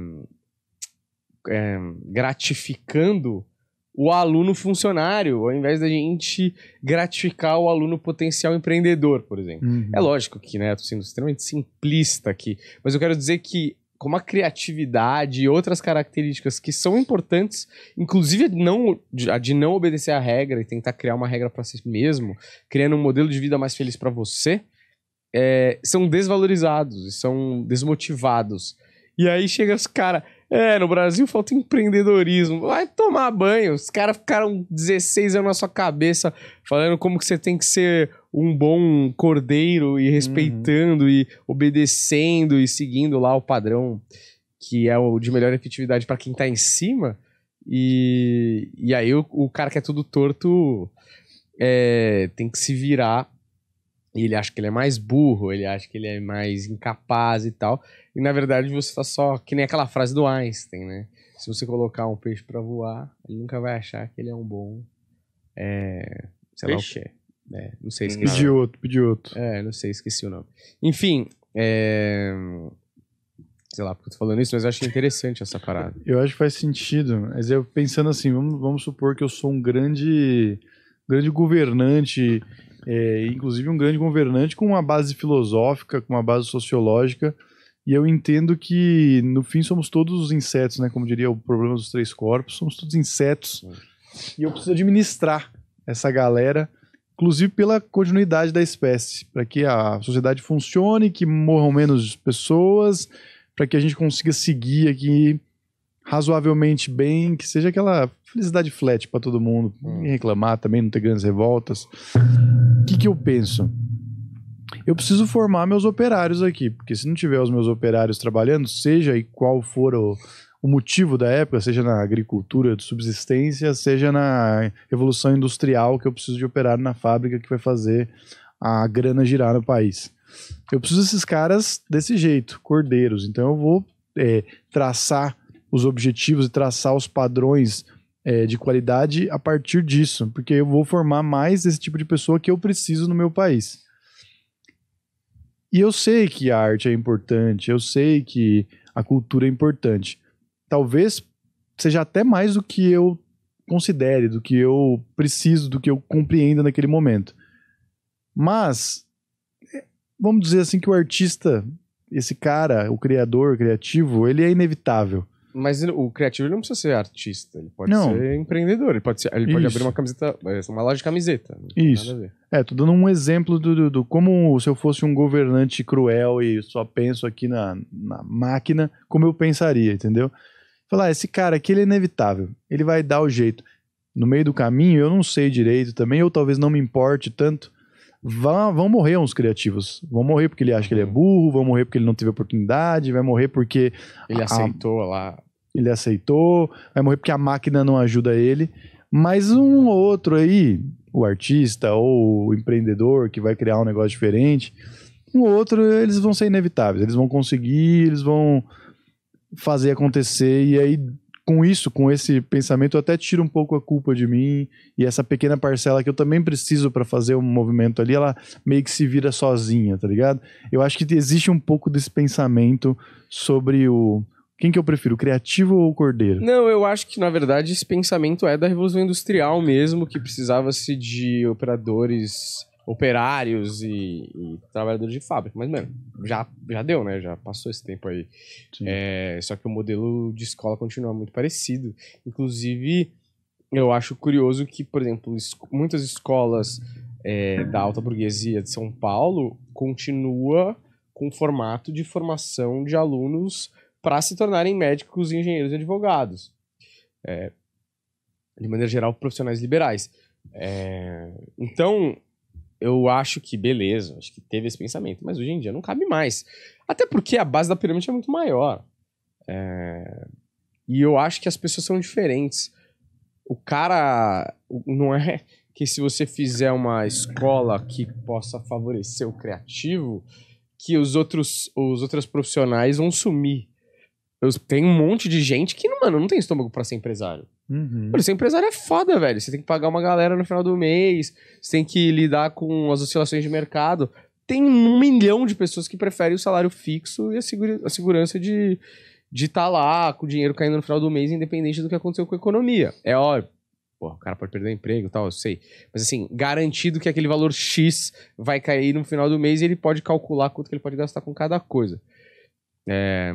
é, gratificando o aluno funcionário, ao invés da gente gratificar o aluno potencial empreendedor, por exemplo. Uhum. É lógico que, né, estou sendo extremamente simplista aqui, mas eu quero dizer que como a criatividade e outras características que são importantes, inclusive não, a de não obedecer à regra e tentar criar uma regra para si mesmo, criando um modelo de vida mais feliz para você, é, são desvalorizados são desmotivados. E aí chega os caras. É, no Brasil falta empreendedorismo. Vai tomar banho. Os caras ficaram 16 anos na sua cabeça falando como que você tem que ser um bom cordeiro e respeitando uhum. e obedecendo e seguindo lá o padrão que é o de melhor efetividade para quem tá em cima. E, e aí o, o cara que é tudo torto é, tem que se virar e ele acha que ele é mais burro, ele acha que ele é mais incapaz e tal. E na verdade você tá só. Que nem aquela frase do Einstein, né? Se você colocar um peixe para voar, ele nunca vai achar que ele é um bom. É, sei peixe? lá o quê. É, não sei, hum, esqueci. Pidioto, outro. É, não sei, esqueci o nome. Enfim, é... sei lá porque eu tô falando isso, mas eu acho interessante essa parada. Eu acho que faz sentido, mas eu pensando assim, vamos, vamos supor que eu sou um grande, grande governante é, inclusive um grande governante com uma base filosófica, com uma base sociológica. E eu entendo que, no fim, somos todos os insetos, né? Como diria o problema dos três corpos, somos todos insetos. E eu preciso administrar essa galera, inclusive pela continuidade da espécie, para que a sociedade funcione, que morram menos pessoas, para que a gente consiga seguir aqui razoavelmente bem, que seja aquela felicidade flat para todo mundo, hum. ninguém reclamar também, não ter grandes revoltas. O que, que eu penso? Eu preciso formar meus operários aqui, porque se não tiver os meus operários trabalhando, seja e qual for o, o motivo da época, seja na agricultura de subsistência, seja na revolução industrial que eu preciso de operar na fábrica que vai fazer a grana girar no país. Eu preciso desses caras desse jeito, cordeiros. Então eu vou é, traçar os objetivos e traçar os padrões é, de qualidade a partir disso, porque eu vou formar mais esse tipo de pessoa que eu preciso no meu país. E eu sei que a arte é importante, eu sei que a cultura é importante. Talvez seja até mais do que eu considere, do que eu preciso, do que eu compreenda naquele momento. Mas, é, vamos dizer assim, que o artista, esse cara, o criador, o criativo, ele é inevitável. Mas o criativo ele não precisa ser artista, ele pode não. ser empreendedor, ele pode, ser, ele pode abrir uma camiseta, é uma loja de camiseta. Isso. É, tô dando um exemplo do, do, do, como se eu fosse um governante cruel e só penso aqui na, na máquina, como eu pensaria, entendeu? Falar, ah, esse cara aqui ele é inevitável, ele vai dar o jeito. No meio do caminho, eu não sei direito também, ou talvez não me importe tanto. Vão, vão morrer uns criativos. Vão morrer porque ele acha uhum. que ele é uhum. burro, vão morrer porque ele não teve oportunidade, vai morrer porque. Ele a, aceitou lá ele aceitou, vai morrer porque a máquina não ajuda ele. Mas um ou outro aí, o artista ou o empreendedor que vai criar um negócio diferente, um ou outro eles vão ser inevitáveis, eles vão conseguir, eles vão fazer acontecer e aí com isso, com esse pensamento, eu até tiro um pouco a culpa de mim e essa pequena parcela que eu também preciso para fazer o um movimento ali, ela meio que se vira sozinha, tá ligado? Eu acho que existe um pouco desse pensamento sobre o quem que eu prefiro, criativo ou cordeiro? Não, eu acho que, na verdade, esse pensamento é da Revolução Industrial mesmo, que precisava-se de operadores, operários e, e, trabalhadores de fábrica. Mas, mano, já, já deu, né? Já passou esse tempo aí. É, só que o modelo de escola continua muito parecido. Inclusive, eu acho curioso que, por exemplo, muitas escolas é, da alta burguesia de São Paulo continua com o formato de formação de alunos para se tornarem médicos, engenheiros e advogados. É, de maneira geral, profissionais liberais. É, então, eu acho que beleza, acho que teve esse pensamento, mas hoje em dia não cabe mais. Até porque a base da pirâmide é muito maior. É, e eu acho que as pessoas são diferentes. O cara. Não é que se você fizer uma escola que possa favorecer o criativo, que os outros, os outros profissionais vão sumir. Eu, tem um monte de gente que, mano, não tem estômago para ser empresário. Uhum. Mano, ser empresário é foda, velho. Você tem que pagar uma galera no final do mês, você tem que lidar com as oscilações de mercado. Tem um milhão de pessoas que preferem o salário fixo e a, segura, a segurança de estar tá lá com o dinheiro caindo no final do mês, independente do que aconteceu com a economia. É óbvio. Pô, o cara pode perder o emprego e tal, eu sei. Mas assim, garantido que aquele valor X vai cair no final do mês e ele pode calcular quanto que ele pode gastar com cada coisa. É,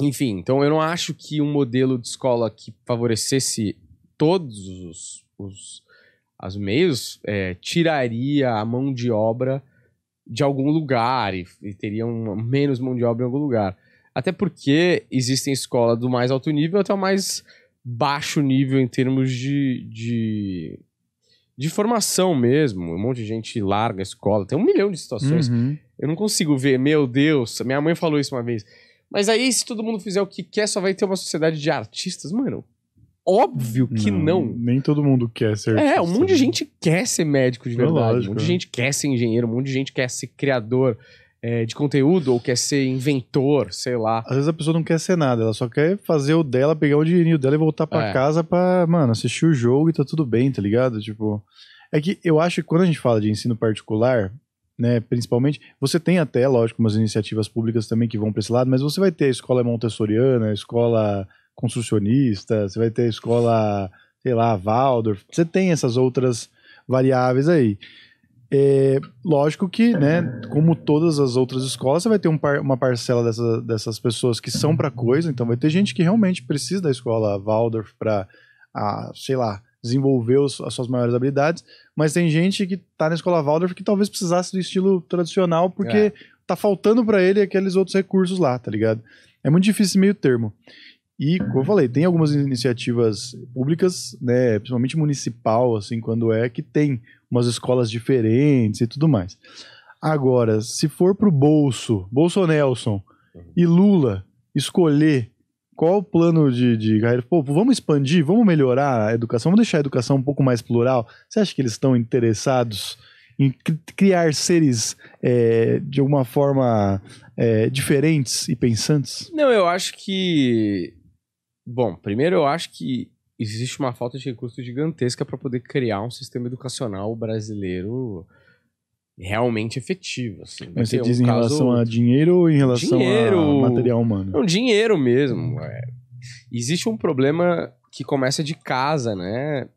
enfim, então eu não acho que um modelo de escola que favorecesse todos os, os as meios é, tiraria a mão de obra de algum lugar e, e teria um, menos mão de obra em algum lugar. Até porque existem escolas do mais alto nível até o mais baixo nível em termos de, de, de formação mesmo. Um monte de gente larga a escola, tem um milhão de situações. Uhum. Eu não consigo ver, meu Deus, minha mãe falou isso uma vez mas aí, se todo mundo fizer o que quer, só vai ter uma sociedade de artistas, mano. Óbvio que não. Nem todo mundo quer ser É, um monte de gente quer ser médico de É verdade. um monte de né? gente quer ser engenheiro, um monte de gente quer ser criador é, de conteúdo ou quer ser inventor, sei lá. Às vezes a pessoa não quer ser nada, ela só quer fazer o dela, pegar o dinheirinho dela e voltar pra É. casa pra, mano, assistir o jogo e tá tudo bem, tá ligado? Tipo. É que eu acho que quando a gente fala de ensino particular, né, principalmente. Você tem até, lógico, umas iniciativas públicas também que vão para esse lado, mas você vai ter a escola montessoriana, a escola construcionista, você vai ter a escola, sei lá, Waldorf, você tem essas outras variáveis aí. É, lógico que, né, como todas as outras escolas, você vai ter um par, uma parcela dessa, dessas pessoas que são para coisa, então vai ter gente que realmente precisa da escola Waldorf para, ah, sei lá, desenvolveu as suas maiores habilidades, mas tem gente que tá na escola Waldorf que talvez precisasse do estilo tradicional porque é. tá faltando para ele aqueles outros recursos lá, tá ligado? É muito difícil esse meio termo. E, como eu falei, tem algumas iniciativas públicas, né, principalmente municipal, assim, quando é, que tem umas escolas diferentes e tudo mais. Agora, se for pro bolso, Bolsonaro uhum. e Lula escolher qual o plano de, de carreira? Pô, vamos expandir, vamos melhorar a educação, vamos deixar a educação um pouco mais plural. Você acha que eles estão interessados em criar seres é, de alguma forma é, diferentes e pensantes? Não, eu acho que. Bom, primeiro eu acho que existe uma falta de recurso gigantesca para poder criar um sistema educacional brasileiro realmente efetivo. Assim. Mas você diz um em caso... relação a dinheiro ou em relação dinheiro... a material humano? Não, dinheiro mesmo. É. Existe um problema que começa de casa, né?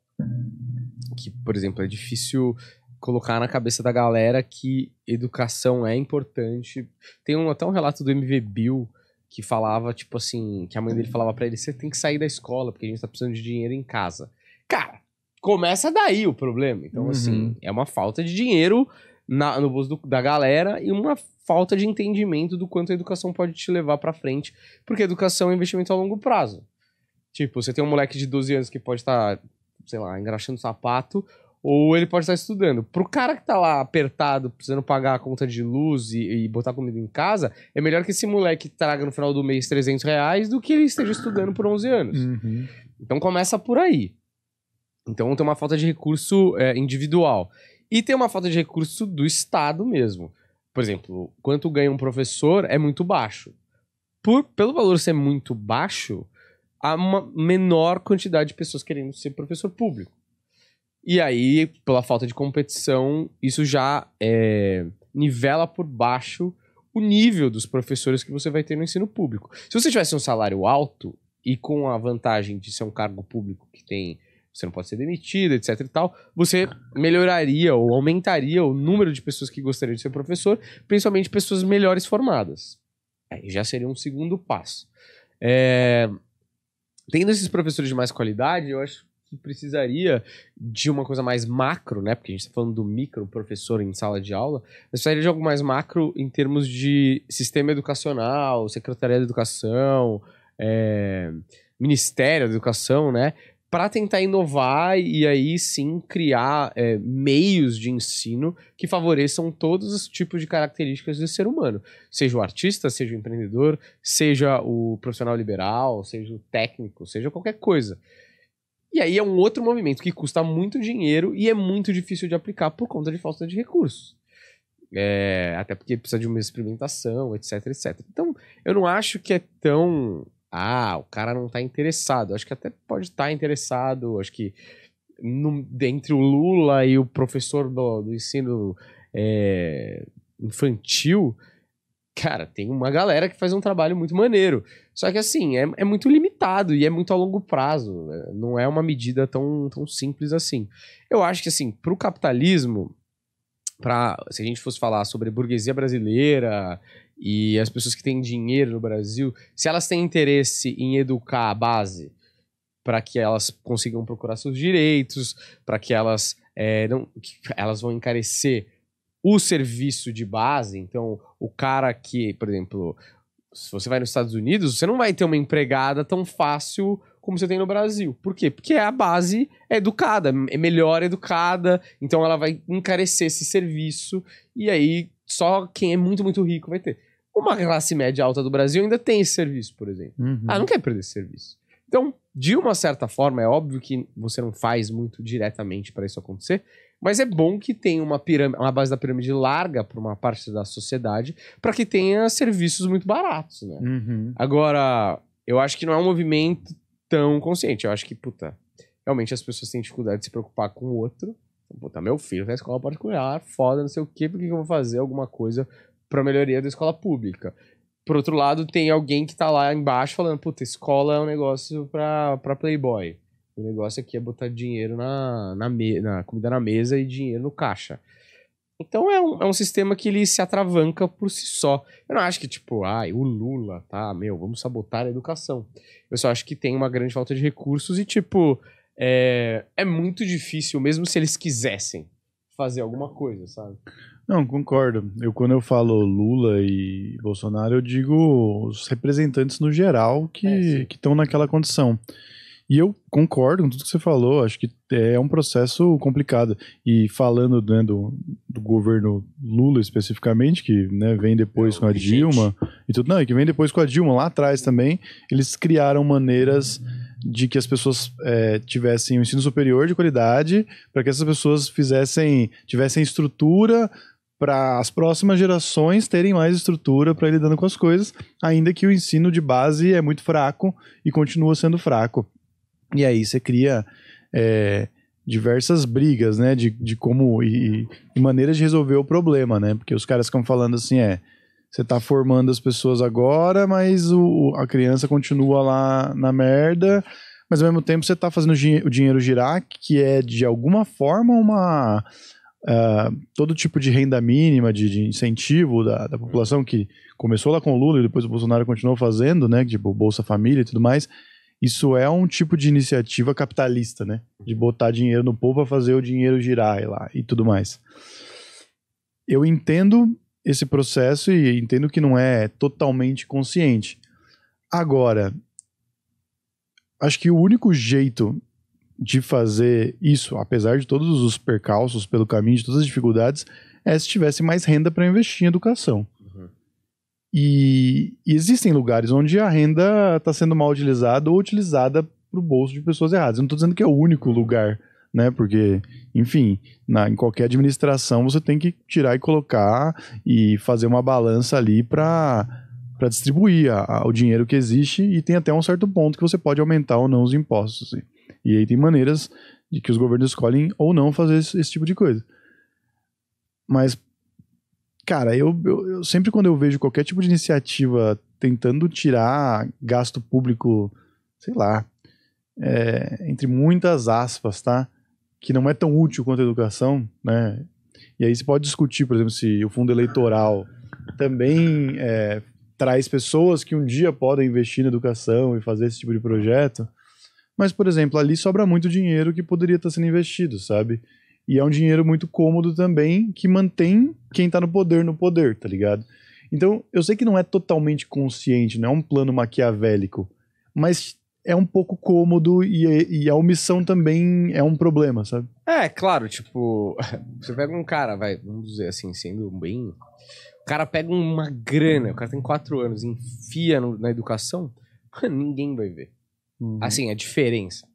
Que, por exemplo, é difícil colocar na cabeça da galera que educação é importante. Tem um, até um relato do MV Bill que falava, tipo assim, que a mãe dele falava para ele, você tem que sair da escola, porque a gente tá precisando de dinheiro em casa. Cara, começa daí o problema. Então, uhum. assim, é uma falta de dinheiro na, no bolso do, da galera e uma falta de entendimento do quanto a educação pode te levar para frente, porque educação é investimento a longo prazo. Tipo, você tem um moleque de 12 anos que pode estar, tá, sei lá, engraxando sapato, ou ele pode estar tá estudando. Pro cara que tá lá apertado, precisando pagar a conta de luz e, e, botar comida em casa, é melhor que esse moleque traga no final do mês 300 reais do que ele esteja estudando por 11 anos. Uhum. Então começa por aí. Então tem uma falta de recurso é, individual. E tem uma falta de recurso do Estado mesmo. Por exemplo, quanto ganha um professor é muito baixo. Por, pelo valor ser muito baixo, há uma menor quantidade de pessoas querendo ser professor público. E aí, pela falta de competição, isso já é, nivela por baixo o nível dos professores que você vai ter no ensino público. Se você tivesse um salário alto e com a vantagem de ser um cargo público que tem você não pode ser demitido, etc e tal, você melhoraria ou aumentaria o número de pessoas que gostariam de ser professor, principalmente pessoas melhores formadas. Aí já seria um segundo passo. É... Tendo esses professores de mais qualidade, eu acho que precisaria de uma coisa mais macro, né? Porque a gente está falando do micro professor em sala de aula, precisaria de algo mais macro em termos de sistema educacional, secretaria da educação, é... Ministério da Educação, né? para tentar inovar e aí sim criar é, meios de ensino que favoreçam todos os tipos de características do ser humano, seja o artista, seja o empreendedor, seja o profissional liberal, seja o técnico, seja qualquer coisa. E aí é um outro movimento que custa muito dinheiro e é muito difícil de aplicar por conta de falta de recursos. É, até porque precisa de uma experimentação, etc, etc. Então, eu não acho que é tão ah, o cara não tá interessado. Acho que até pode estar tá interessado, acho que no, entre o Lula e o professor do, do ensino é, infantil, cara, tem uma galera que faz um trabalho muito maneiro. Só que assim, é, é muito limitado e é muito a longo prazo. Né? Não é uma medida tão, tão simples assim. Eu acho que assim, pro capitalismo, pra, se a gente fosse falar sobre burguesia brasileira e as pessoas que têm dinheiro no Brasil, se elas têm interesse em educar a base para que elas consigam procurar seus direitos, para que elas é, não, que elas vão encarecer o serviço de base. Então, o cara que, por exemplo, se você vai nos Estados Unidos, você não vai ter uma empregada tão fácil como você tem no Brasil. Por quê? Porque a base é educada, é melhor educada, então ela vai encarecer esse serviço e aí só quem é muito, muito rico vai ter. Uma classe média alta do Brasil ainda tem esse serviço, por exemplo. Uhum. Ah, não quer perder esse serviço. Então, de uma certa forma, é óbvio que você não faz muito diretamente para isso acontecer, mas é bom que tenha uma, uma base da pirâmide larga para uma parte da sociedade, para que tenha serviços muito baratos, né? Uhum. Agora, eu acho que não é um movimento tão consciente. Eu acho que, puta, realmente as pessoas têm dificuldade de se preocupar com o outro. puta, meu filho na escola particular, foda, não sei o quê, por que eu vou fazer alguma coisa para melhoria da escola pública. Por outro lado, tem alguém que tá lá embaixo falando, puta, escola é um negócio pra, pra playboy. O negócio aqui é botar dinheiro na, na, me, na comida na mesa e dinheiro no caixa. Então é um, é um sistema que ele se atravanca por si só. Eu não acho que, tipo, ai, o Lula, tá, meu, vamos sabotar a educação. Eu só acho que tem uma grande falta de recursos e, tipo, é, é muito difícil, mesmo se eles quisessem fazer alguma coisa, sabe? Não, concordo. Eu quando eu falo Lula e Bolsonaro, eu digo os representantes no geral que é, estão naquela condição. E eu concordo com tudo que você falou, acho que é um processo complicado. E falando né, do, do, governo Lula especificamente, que né, vem depois é, com a Dilma e tudo, não, e que vem depois com a Dilma lá atrás também, eles criaram maneiras de que as pessoas é, tivessem um ensino superior de qualidade, para que essas pessoas fizessem, tivessem estrutura para as próximas gerações terem mais estrutura para lidando com as coisas, ainda que o ensino de base é muito fraco e continua sendo fraco. E aí você cria é, diversas brigas, né, de, de como e, e maneiras de resolver o problema, né, porque os caras ficam falando assim, é, você está formando as pessoas agora, mas o, a criança continua lá na merda, mas ao mesmo tempo você está fazendo o dinheiro girar, que é de alguma forma uma uh, todo tipo de renda mínima, de, de incentivo da, da, população, que começou lá com o Lula e depois o Bolsonaro continuou fazendo, né? Tipo, Bolsa Família e tudo mais. Isso é um tipo de iniciativa capitalista, né? De botar dinheiro no povo para fazer o dinheiro girar e lá e tudo mais. Eu entendo esse processo e entendo que não é totalmente consciente. Agora, acho que o único jeito de fazer isso, apesar de todos os percalços pelo caminho, de todas as dificuldades, é se tivesse mais renda para investir em educação. Uhum. E, e, existem lugares onde a renda está sendo mal utilizada ou utilizada para o bolso de pessoas erradas. Eu não estou dizendo que é o único lugar, né? Porque, enfim, na, em qualquer administração você tem que tirar e colocar e fazer uma balança ali para para distribuir a, a, o dinheiro que existe e tem até um certo ponto que você pode aumentar ou não os impostos. Assim. E aí tem maneiras de que os governos escolhem ou não fazer esse, esse tipo de coisa. Mas, cara, eu, eu, eu, sempre quando eu vejo qualquer tipo de iniciativa tentando tirar gasto público, sei lá, é, entre muitas aspas, tá? Que não é tão útil quanto a educação, né? E aí se pode discutir, por exemplo, se o fundo eleitoral também é, traz pessoas que um dia podem investir na educação e fazer esse tipo de projeto. Mas, por exemplo, ali sobra muito dinheiro que poderia estar sendo investido, sabe? E é um dinheiro muito cômodo também que mantém quem está no poder no poder, tá ligado? Então, eu sei que não é totalmente consciente, não é um plano maquiavélico, mas é um pouco cômodo e, é, e, a omissão também é um problema, sabe? É, claro, tipo, você pega um cara, vai, vamos dizer assim, sendo bem. O cara pega uma grana, o cara tem quatro anos, enfia no, na educação, ninguém vai ver. Uhum. Assim, a diferença.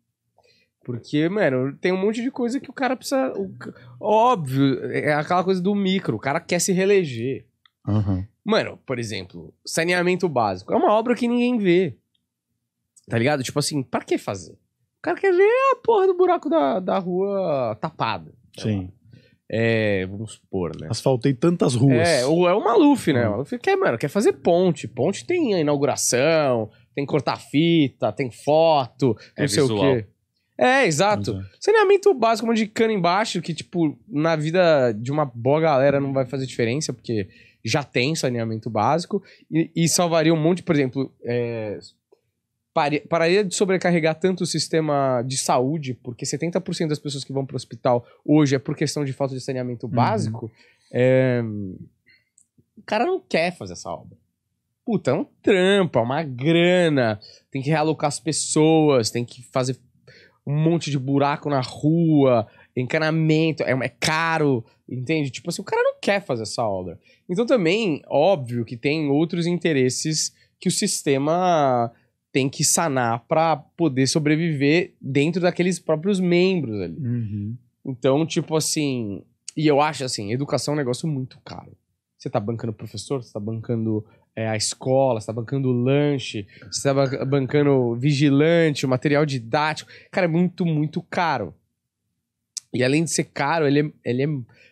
Porque, mano, tem um monte de coisa que o cara precisa. O, óbvio, é, é aquela coisa do micro, o cara quer se reeleger. Uhum. Mano, por exemplo, saneamento básico. É uma obra que ninguém vê. Tá ligado? Tipo assim, pra que fazer? O cara quer ver a porra do buraco da, da rua tapada. Sim. É, vamos supor, né? Asfaltei tantas ruas. É, ou é o Maluf, né? O Maluf quer, mano, quer fazer ponte. Ponte tem a inauguração, tem que cortar fita, tem foto, é não sei o quê. É, exato. Uhum. Saneamento básico, um monte de cana embaixo, que, tipo, na vida de uma boa galera não vai fazer diferença, porque já tem saneamento básico, e, e salvaria um monte, por exemplo, é, pararia de sobrecarregar tanto o sistema de saúde, porque 70% das pessoas que vão para o hospital hoje é por questão de falta de saneamento uhum. básico. Uhum. É, o cara não quer fazer essa obra puta, é um trampo, é uma grana, tem que realocar as pessoas, tem que fazer um monte de buraco na rua, encanamento, é, é caro, entende? Tipo assim, o cara não quer fazer essa obra. Então também, óbvio que tem outros interesses que o sistema tem que sanar para poder sobreviver dentro daqueles próprios membros ali. Uhum. Então, tipo assim, e eu acho assim, educação é um negócio muito caro. Você tá bancando professor, você tá bancando é, a escola, você tá bancando lanche, você tá bancando vigilante, o material didático. Cara, é muito, muito caro. E além de ser caro, ele é. Ele é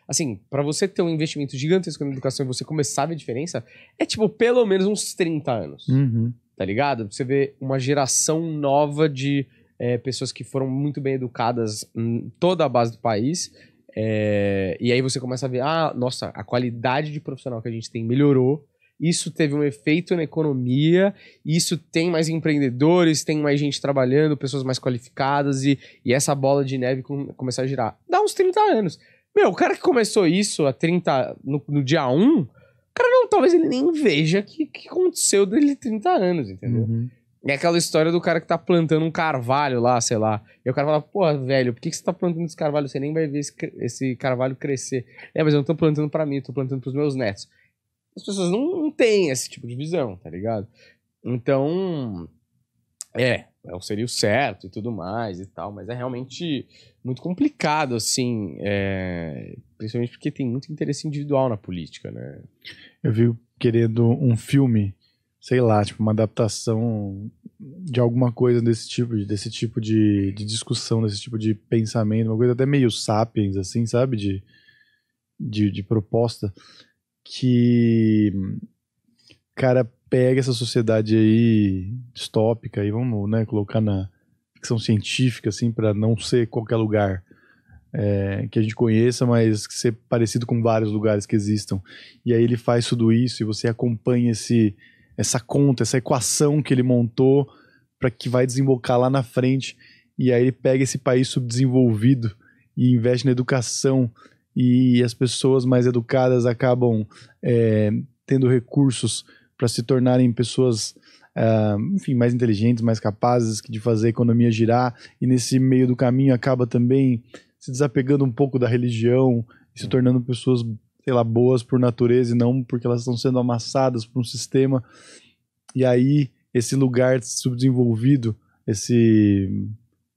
assim, para você ter um investimento gigantesco na educação e você começar a ver a diferença, é tipo pelo menos uns 30 anos. Uhum. Tá ligado? Você vê uma geração nova de é, pessoas que foram muito bem educadas em toda a base do país. É, e aí você começa a ver, ah, nossa, a qualidade de profissional que a gente tem melhorou isso teve um efeito na economia, isso tem mais empreendedores, tem mais gente trabalhando, pessoas mais qualificadas e, e essa bola de neve com, começar a girar. Dá uns 30 anos. Meu, o cara que começou isso a 30, no, no dia 1, o cara não, talvez ele nem veja que, que aconteceu dele 30 anos, entendeu? Uhum. É aquela história do cara que tá plantando um carvalho lá, sei lá. E o cara fala, pô, velho, por que, que você tá plantando esse carvalho? Você nem vai ver esse, esse carvalho crescer. É, mas eu não tô plantando para mim, eu tô plantando pros meus netos as pessoas não, não têm esse tipo de visão, tá ligado? Então, é, é seria o certo e tudo mais e tal, mas é realmente muito complicado, assim, é, principalmente porque tem muito interesse individual na política, né? Eu vi querendo um filme, sei lá, tipo, uma adaptação de alguma coisa desse tipo, desse tipo de, de discussão, desse tipo de pensamento, uma coisa até meio sapiens, assim, sabe? De, de, de proposta que cara pega essa sociedade aí distópica e vamos né, colocar na ficção científica assim para não ser qualquer lugar é, que a gente conheça, mas ser parecido com vários lugares que existam. E aí ele faz tudo isso e você acompanha esse essa conta, essa equação que ele montou para que vai desembocar lá na frente. E aí ele pega esse país subdesenvolvido e investe na educação e as pessoas mais educadas acabam é, tendo recursos para se tornarem pessoas é, enfim, mais inteligentes, mais capazes de fazer a economia girar, e nesse meio do caminho acaba também se desapegando um pouco da religião e se tornando pessoas, sei lá, boas por natureza e não porque elas estão sendo amassadas por um sistema. E aí, esse lugar subdesenvolvido, esse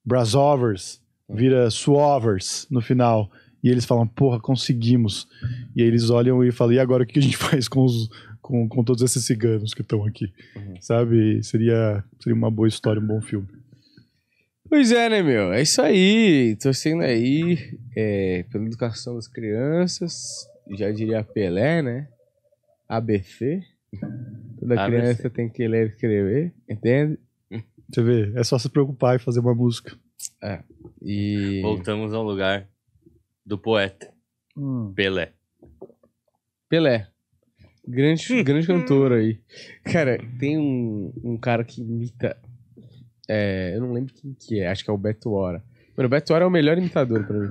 Brasovers, vira Suovers no final. E eles falam, porra, conseguimos. E aí eles olham e falam, e agora o que a gente faz com, os, com, com todos esses ciganos que estão aqui? Uhum. Sabe? Seria, seria uma boa história, um bom filme. Pois é, né, meu? É isso aí. Torcendo aí é, pela educação das crianças. Já diria Pelé, né? ABC. Toda ABC. criança tem que ler e escrever, entende? Você vê, é só se preocupar e fazer uma música. É. E... Voltamos ao lugar do poeta hum. Pelé. Pelé. Grande, grande cantor aí. Cara, tem um, um cara que imita. É, eu não lembro quem que é, acho que é o Beto ora Mano, o Beto ora é o melhor imitador pra mim.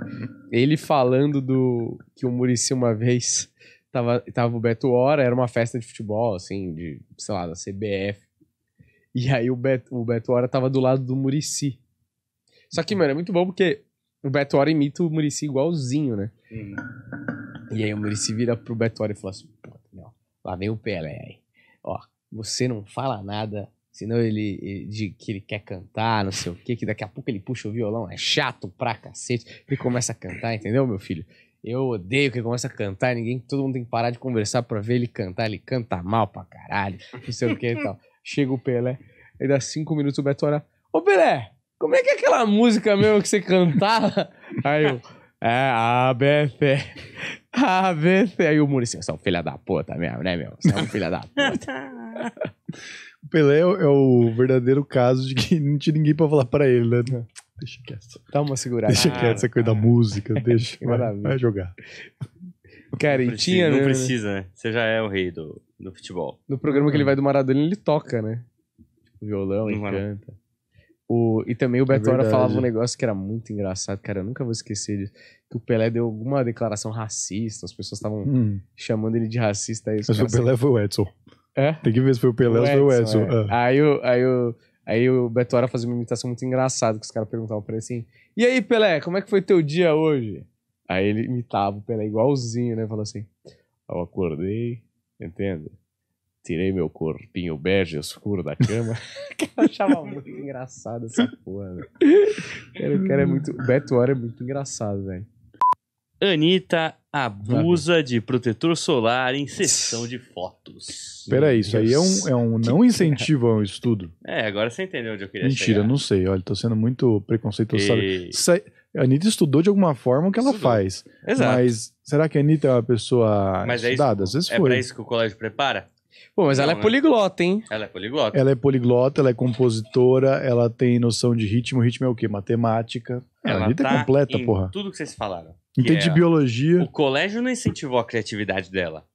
Ele falando do que o Murici uma vez tava, tava o Beto ora era uma festa de futebol, assim, de, sei lá, da CBF. E aí o Beto, o Beto ora tava do lado do Murici. Só que, mano, é muito bom porque o Beto imita o Murici igualzinho, né? E aí o Murici vira pro Beto e fala assim: Pô, não, lá vem o Pelé aí. Ó, você não fala nada, senão ele, ele de, que ele quer cantar, não sei o quê, que daqui a pouco ele puxa o violão, é chato pra cacete. Ele começa a cantar, entendeu, meu filho? Eu odeio que ele começa a cantar, ninguém, todo mundo tem que parar de conversar pra ver ele cantar, ele canta mal pra caralho, não sei o que e tal. Chega o Pelé, aí dá cinco minutos o Beto Hora. Ô Pelé, como é que é aquela música mesmo que você cantava? Aí eu. É, ABC. ABC. Aí o Muricy, você é um filho da puta mesmo, né, meu? Você é um filho da puta. o Pelé é, é o, verdadeiro caso de que não tinha ninguém pra falar pra ele, né? Deixa quieto. Dá uma segurada. Deixa ah, quieto essa coisa tá. da música, deixa. Vai, vai jogar. Cara, não precisa, tinha, não né? precisa, né? Você já é o rei do, do futebol. No programa que ele ah. vai do Maradona, ele toca, né? Tipo, violão, ele canta. O, e também o é Beto é falava um negócio que era muito engraçado, cara. Eu nunca vou esquecer disso. Que o Pelé deu alguma declaração racista, as pessoas estavam hum. chamando ele de racista. Aí, é Mas o Pelé foi o Edson. É? Tem que ver se foi o Pelé ou foi o Edson. É. É. Aí, o, aí, aí o Beto Hora fazia uma imitação muito engraçada, que os caras perguntavam pra ele assim: E aí, Pelé, como é que foi teu dia hoje? Aí ele imitava o Pelé igualzinho, né? Falou assim: Eu acordei, entende? Tirei meu corpinho bege escuro da cama. eu achava muito engraçado essa porra, velho. O cara é muito. Beto Hora é muito engraçado, velho. Anitta abusa de protetor solar em sessão de fotos. Peraí, isso aí é um, é um não incentivo ao estudo. É, agora você entendeu onde eu queria Mentira, chegar. não sei. Olha, tô sendo muito preconceituoso. E... A Anitta estudou de alguma forma o que ela estudou. faz. Exato. Mas será que a Anitta é uma pessoa Mas é estudada? É Às vezes foi. É pra isso que o colégio prepara? Pô, mas não, ela é né? poliglota, hein? Ela é poliglota. Ela é poliglota, ela é compositora, ela tem noção de ritmo. Ritmo é o quê? Matemática. Ah, ela, ela é tá é completa, porra. Tudo que vocês falaram. Entende de é, biologia. O colégio não incentivou a criatividade dela.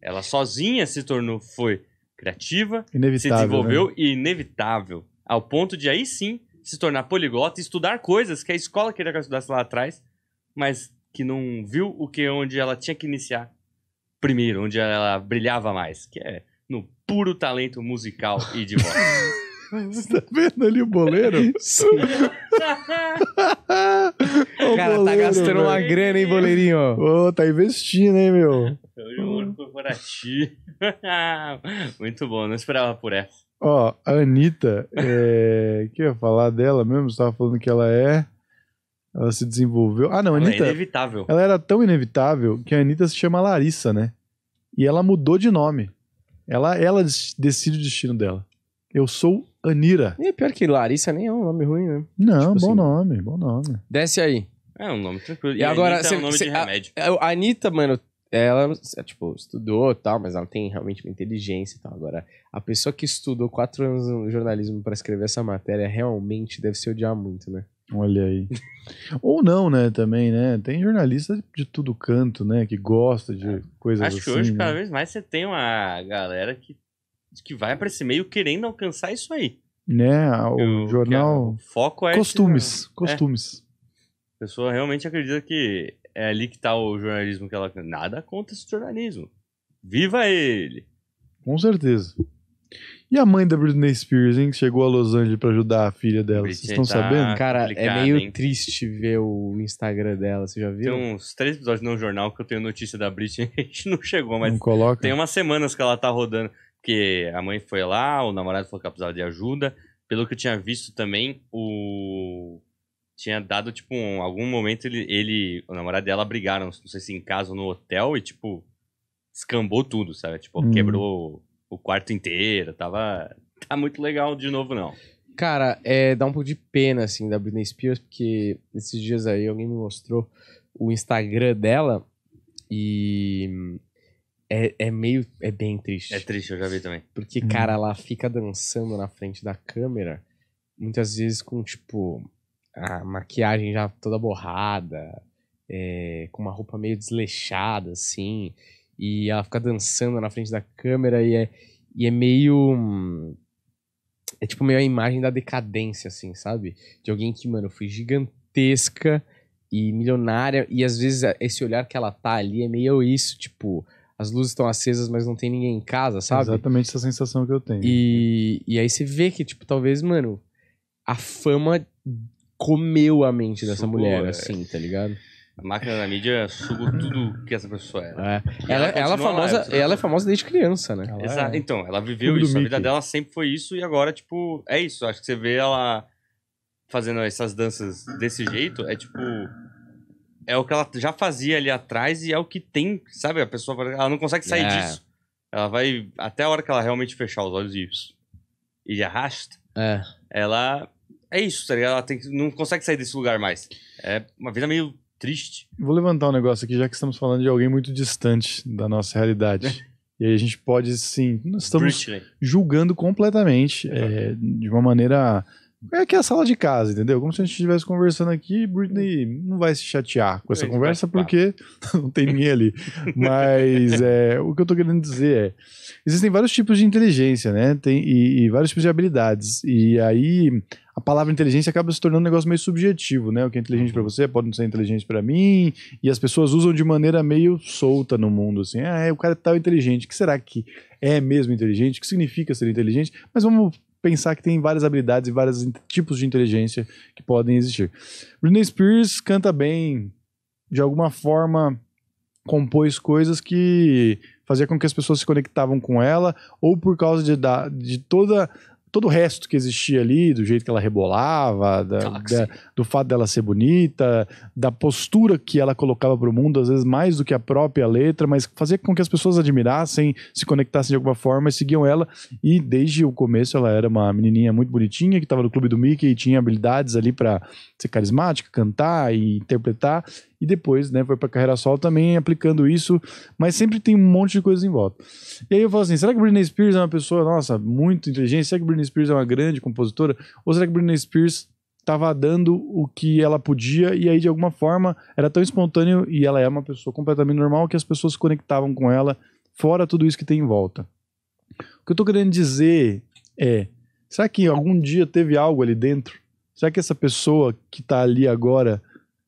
Ela sozinha se tornou, foi criativa, inevitável, se desenvolveu né? e inevitável. Ao ponto de aí sim se tornar poliglota e estudar coisas que a escola queria que ela estudasse lá atrás, mas que não viu o que onde ela tinha que iniciar primeiro, onde ela brilhava mais, que é no puro talento musical e de voz. Você tá vendo ali o boleiro? Sim. o cara tá boleiro, tá gastando velho. uma grana, hein, boleirinho? Ô, oh, tá investindo, hein, meu? Muito bom, não esperava por essa. Ó, oh, a Anitta, é... que eu ia falar dela mesmo? Você tava falando que ela é... Ela se desenvolveu. Ah, não, a Anitta. Ela é inevitável. Ela era tão inevitável que a Anitta se chama Larissa, né? E ela mudou de nome. Ela, ela decide o destino dela. Eu sou Anira. E é pior que Larissa nem é um nome ruim, né? Não, tipo bom assim. nome, bom nome. Desce aí. É um nome tranquilo. E, e agora, se cê, é um nome cê, de a, remédio. A, a Anitta, mano, ela, é, tipo, estudou e tal, mas ela tem realmente uma inteligência e tal. Agora, a pessoa que estudou quatro anos no jornalismo para escrever essa matéria realmente deve se odiar muito, né? Olha aí. Ou não, né, também, né? Tem jornalista de tudo canto, né, que gosta de é. coisas assim. Acho que assim, hoje, né? cada vez mais, você tem uma galera que, que vai para esse meio querendo alcançar isso aí. Né, o, é jornal... O foco é... Costumes, esse, costumes. É. A pessoa realmente acredita que é ali que tá o jornalismo que ela... Nada contra esse jornalismo. Viva ele! Com certeza. E a mãe da Britney Spears, hein, que chegou a Los Angeles pra ajudar a filha dela? Vocês estão tá sabendo? Cara, é meio hein? triste ver o Instagram dela, você já viu? Tem uns três episódios no jornal que eu tenho notícia da Britney, a gente não chegou, mas não coloca. tem umas semanas que ela tá rodando, porque a mãe foi lá, o namorado falou que ela precisava de ajuda. Pelo que eu tinha visto também, o tinha dado, tipo, um, algum momento ele, ele, o namorado dela brigaram, não sei se em casa ou no hotel, e, tipo, escambou tudo, sabe? Tipo, hum. quebrou o quarto inteiro, tava. Tá muito legal de novo, não. Cara, é, dá um pouco de pena, assim, da Britney Spears, porque esses dias aí alguém me mostrou o Instagram dela e. É, é meio. É bem triste. É triste, eu já vi também. Porque, cara, ela fica dançando na frente da câmera, muitas vezes com, tipo, a maquiagem já toda borrada, é, com uma roupa meio desleixada, assim e ela fica dançando na frente da câmera e é, e é meio. É tipo meio a imagem da decadência, assim, sabe? De alguém que, mano, foi gigantesca e milionária e às vezes esse olhar que ela tá ali é meio isso, tipo. As luzes estão acesas, mas não tem ninguém em casa, sabe? Exatamente essa sensação que eu tenho. E, e aí você vê que, tipo, talvez, mano, a fama comeu a mente dessa mulher, é. assim, tá ligado? A máquina da mídia sugou tudo que essa pessoa era. É. é. Ela, ela, ela, é famosa, ela é famosa desde criança, né? Ela Exato. É... Então, ela viveu tudo isso. A vida dela sempre foi isso e agora, tipo, é isso. Acho que você vê ela fazendo essas danças desse jeito, é tipo. É o que ela já fazia ali atrás e é o que tem, sabe? A pessoa ela não consegue sair é. disso. Ela vai até a hora que ela realmente fechar os olhos e, e arrasta. É. Ela é isso, tá ligado? Ela tem, não consegue sair desse lugar mais. É uma vida meio triste. Vou levantar um negócio aqui, já que estamos falando de alguém muito distante da nossa realidade. e aí a gente pode, sim, nós estamos Britney. julgando completamente, é, de uma maneira é que é a sala de casa, entendeu? Como se a gente estivesse conversando aqui, Britney não vai se chatear com essa é, conversa porque não tem ninguém ali. Mas é, o que eu tô querendo dizer é: existem vários tipos de inteligência, né? Tem, e, e, vários tipos de habilidades. E aí a palavra inteligência acaba se tornando um negócio meio subjetivo, né? O que é inteligente uhum. para você pode não ser inteligente para mim. E as pessoas usam de maneira meio solta no mundo, assim. Ah, é, o cara é tal inteligente. O que será que é mesmo inteligente? O que significa ser inteligente? Mas vamos pensar que tem várias habilidades e vários tipos de inteligência que podem existir. Britney Spears canta bem, de alguma forma compôs coisas que fazia com que as pessoas se conectavam com ela, ou por causa de, da, de toda todo o resto que existia ali, do jeito que ela rebolava, da, da, do fato dela ser bonita, da postura que ela colocava para o mundo, às vezes mais do que a própria letra, mas fazia com que as pessoas admirassem, se conectassem de alguma forma e seguiam ela. E desde o começo ela era uma menininha muito bonitinha que estava no clube do Mickey e tinha habilidades ali para ser carismática, cantar e interpretar. E depois, né, foi para carreira solo também aplicando isso, mas sempre tem um monte de coisa em volta. E aí eu falo assim, será que Britney Spears é uma pessoa, nossa, muito inteligente? Será que Britney Britney Spears é uma grande compositora? Ou será que Britney Spears estava dando o que ela podia e aí de alguma forma era tão espontâneo e ela é uma pessoa completamente normal que as pessoas se conectavam com ela fora tudo isso que tem em volta. O que eu estou querendo dizer é, será que algum dia teve algo ali dentro? Será que essa pessoa que está ali agora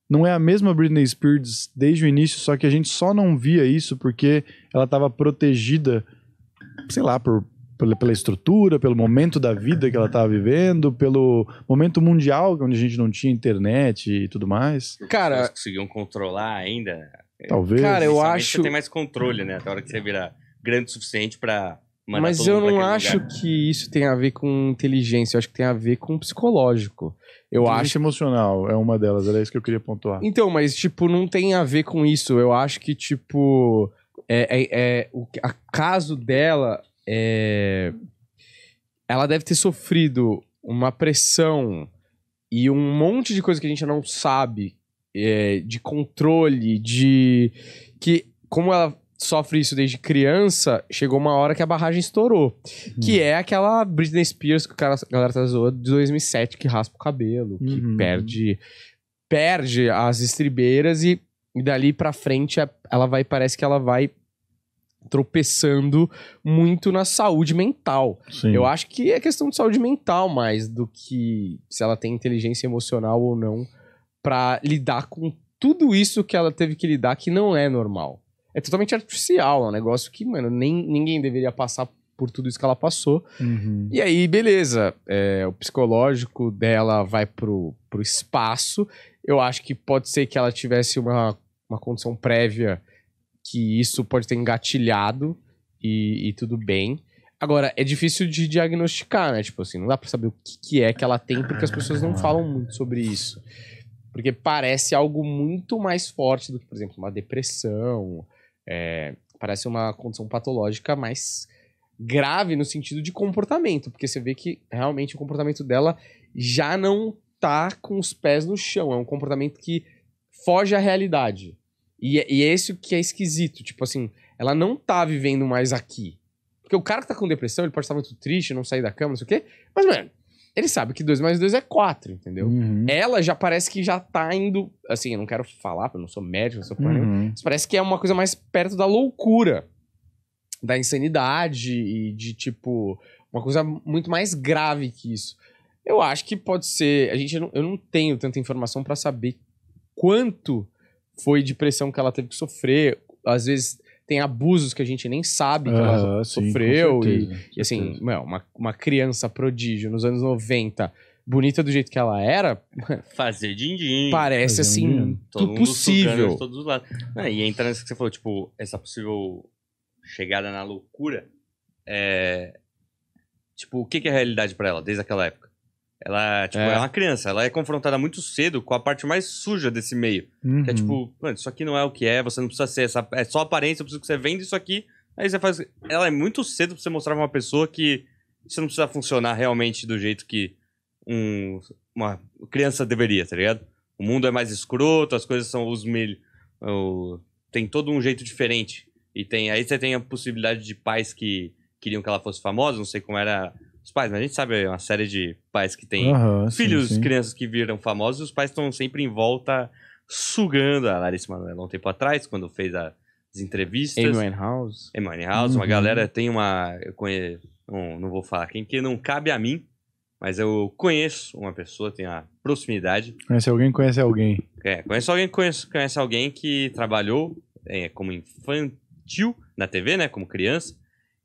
não é a mesma Britney Spears desde o início, só que a gente só não via isso porque ela estava protegida, sei lá, por pela, pela estrutura, pelo momento da vida que ela estava tá vivendo, pelo momento mundial onde a gente não tinha internet e tudo mais. Cara, conseguiam controlar ainda. Talvez. Cara, eu acho. Você tem mais controle, né? Até hora que você virar grande o suficiente para mas eu não acho lugar. que isso tem a ver com inteligência, eu acho que tem a ver com psicológico. Eu acho emocional é uma delas, era isso que eu queria pontuar. Então, mas tipo, não tem a ver com isso. Eu acho que tipo é, é, é o a caso dela é, ela deve ter sofrido uma pressão e um monte de coisa que a gente não sabe é, de controle, de que como ela sofre isso desde criança, chegou uma hora que a barragem estourou. Uhum. Que é aquela Britney Spears que o cara, a galera tá zoando de 2007, que raspa o cabelo, que uhum. perde perde as estribeiras e, e dali pra frente ela vai, parece que ela vai tropeçando muito na saúde mental. Sim. Eu acho que é questão de saúde mental mais do que se ela tem inteligência emocional ou não para lidar com tudo isso que ela teve que lidar que não é normal. É totalmente artificial, é um negócio que, mano, nem, ninguém deveria passar por tudo isso que ela passou. Uhum. E aí, beleza, é, o psicológico dela vai pro, pro espaço. Eu acho que pode ser que ela tivesse uma, uma condição prévia que isso pode ter engatilhado e, e tudo bem. Agora, é difícil de diagnosticar, né? Tipo assim, não dá pra saber o que, que é que ela tem, porque as pessoas não falam muito sobre isso. Porque parece algo muito mais forte do que, por exemplo, uma depressão. É, parece uma condição patológica mais grave no sentido de comportamento, porque você vê que realmente o comportamento dela já não tá com os pés no chão. É um comportamento que foge à realidade. E, é, e é isso que é esquisito. Tipo assim, ela não tá vivendo mais aqui. Porque o cara que tá com depressão, ele pode estar muito triste, não sair da cama, não sei o quê. Mas, mano, ele sabe que 2 mais 2 é 4, entendeu? Uhum. Ela já parece que já tá indo. Assim, eu não quero falar, porque eu não sou médico, não sou uhum. mas parece que é uma coisa mais perto da loucura, da insanidade e de tipo. Uma coisa muito mais grave que isso. Eu acho que pode ser. A gente, eu não tenho tanta informação para saber quanto foi de pressão que ela teve que sofrer, às vezes tem abusos que a gente nem sabe que ah, ela sim, sofreu. Certeza, e, e, assim, uma, uma criança prodígio nos anos 90, bonita do jeito que ela era. Fazer din-din. Parece fazer assim, tudo todo todos os lados. e entra nisso que você falou, tipo, essa possível chegada na loucura. É... Tipo, o que é a realidade para ela desde aquela época? Ela, tipo, é. é. uma criança, ela é confrontada muito cedo com a parte mais suja desse meio. Uhum. Que é uhum. tipo, mano, isso aqui não é o que é, você não precisa ser, essa, é só aparência, eu preciso que você venda isso aqui. Aí você faz. Ela é muito cedo pra você mostrar pra uma pessoa que isso não precisa funcionar realmente do jeito que um, uma criança deveria, tá ligado? O mundo é mais escroto, as coisas são os mil. tem todo um jeito diferente. E tem aí você tem a possibilidade de pais que queriam que ela fosse famosa, não sei como era os pais, né? A gente sabe é uma série de pais que têm uhum, filhos, sim, sim. crianças que viram famosos, e os pais estão sempre em volta sugando a Larissa Manoela. Um tempo atrás, quando fez a, as entrevistas... Amy House. Amy House, uhum. uma galera tem uma... Eu conheço, não, não vou falar quem, que não cabe a mim, mas eu conheço uma pessoa, tenho a proximidade. Conhece alguém, conhece alguém. É, conhece alguém, conhece, conhece alguém que trabalhou é, como infantil na TV, né? Como criança.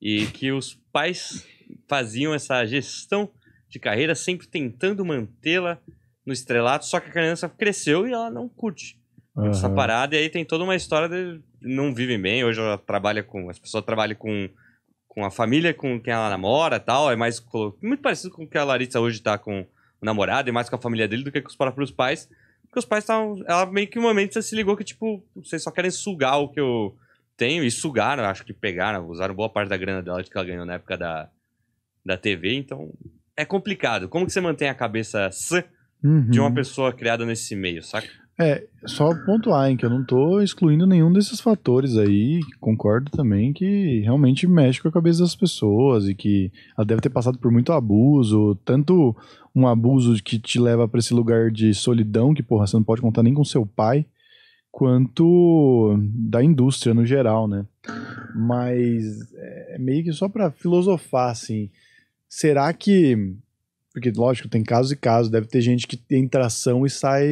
E que os pais faziam essa gestão de carreira, sempre tentando mantê-la no estrelato, só que a criança cresceu e ela não curte uhum. essa parada. E aí tem toda uma história de não vivem bem. Hoje ela trabalha com. As pessoas trabalham com, com a família com quem ela namora tal. É mais. Muito parecido com o que a Larissa hoje tá com o namorado e é mais com a família dele do que com os próprios pais. Porque os pais estavam. Ela meio que um momento se ligou que, tipo, vocês só querem sugar o que eu tenho. E sugaram, acho que pegaram, usaram boa parte da grana dela que ela ganhou na época da da TV, então é complicado. Como que você mantém a cabeça sã uhum. de uma uhum. pessoa criada nesse meio, saca? É, só pontuar, hein, que eu não tô excluindo nenhum desses fatores aí, concordo também que realmente mexe com a cabeça das pessoas e que ela deve ter passado por muito abuso, tanto um abuso que te leva para esse lugar de solidão, que, porra, você não pode contar nem com seu pai, quanto da indústria no geral, né? Mas é meio que só para filosofar, assim, será que. Porque, lógico, tem casos e casos, deve ter gente que tem tração e sai.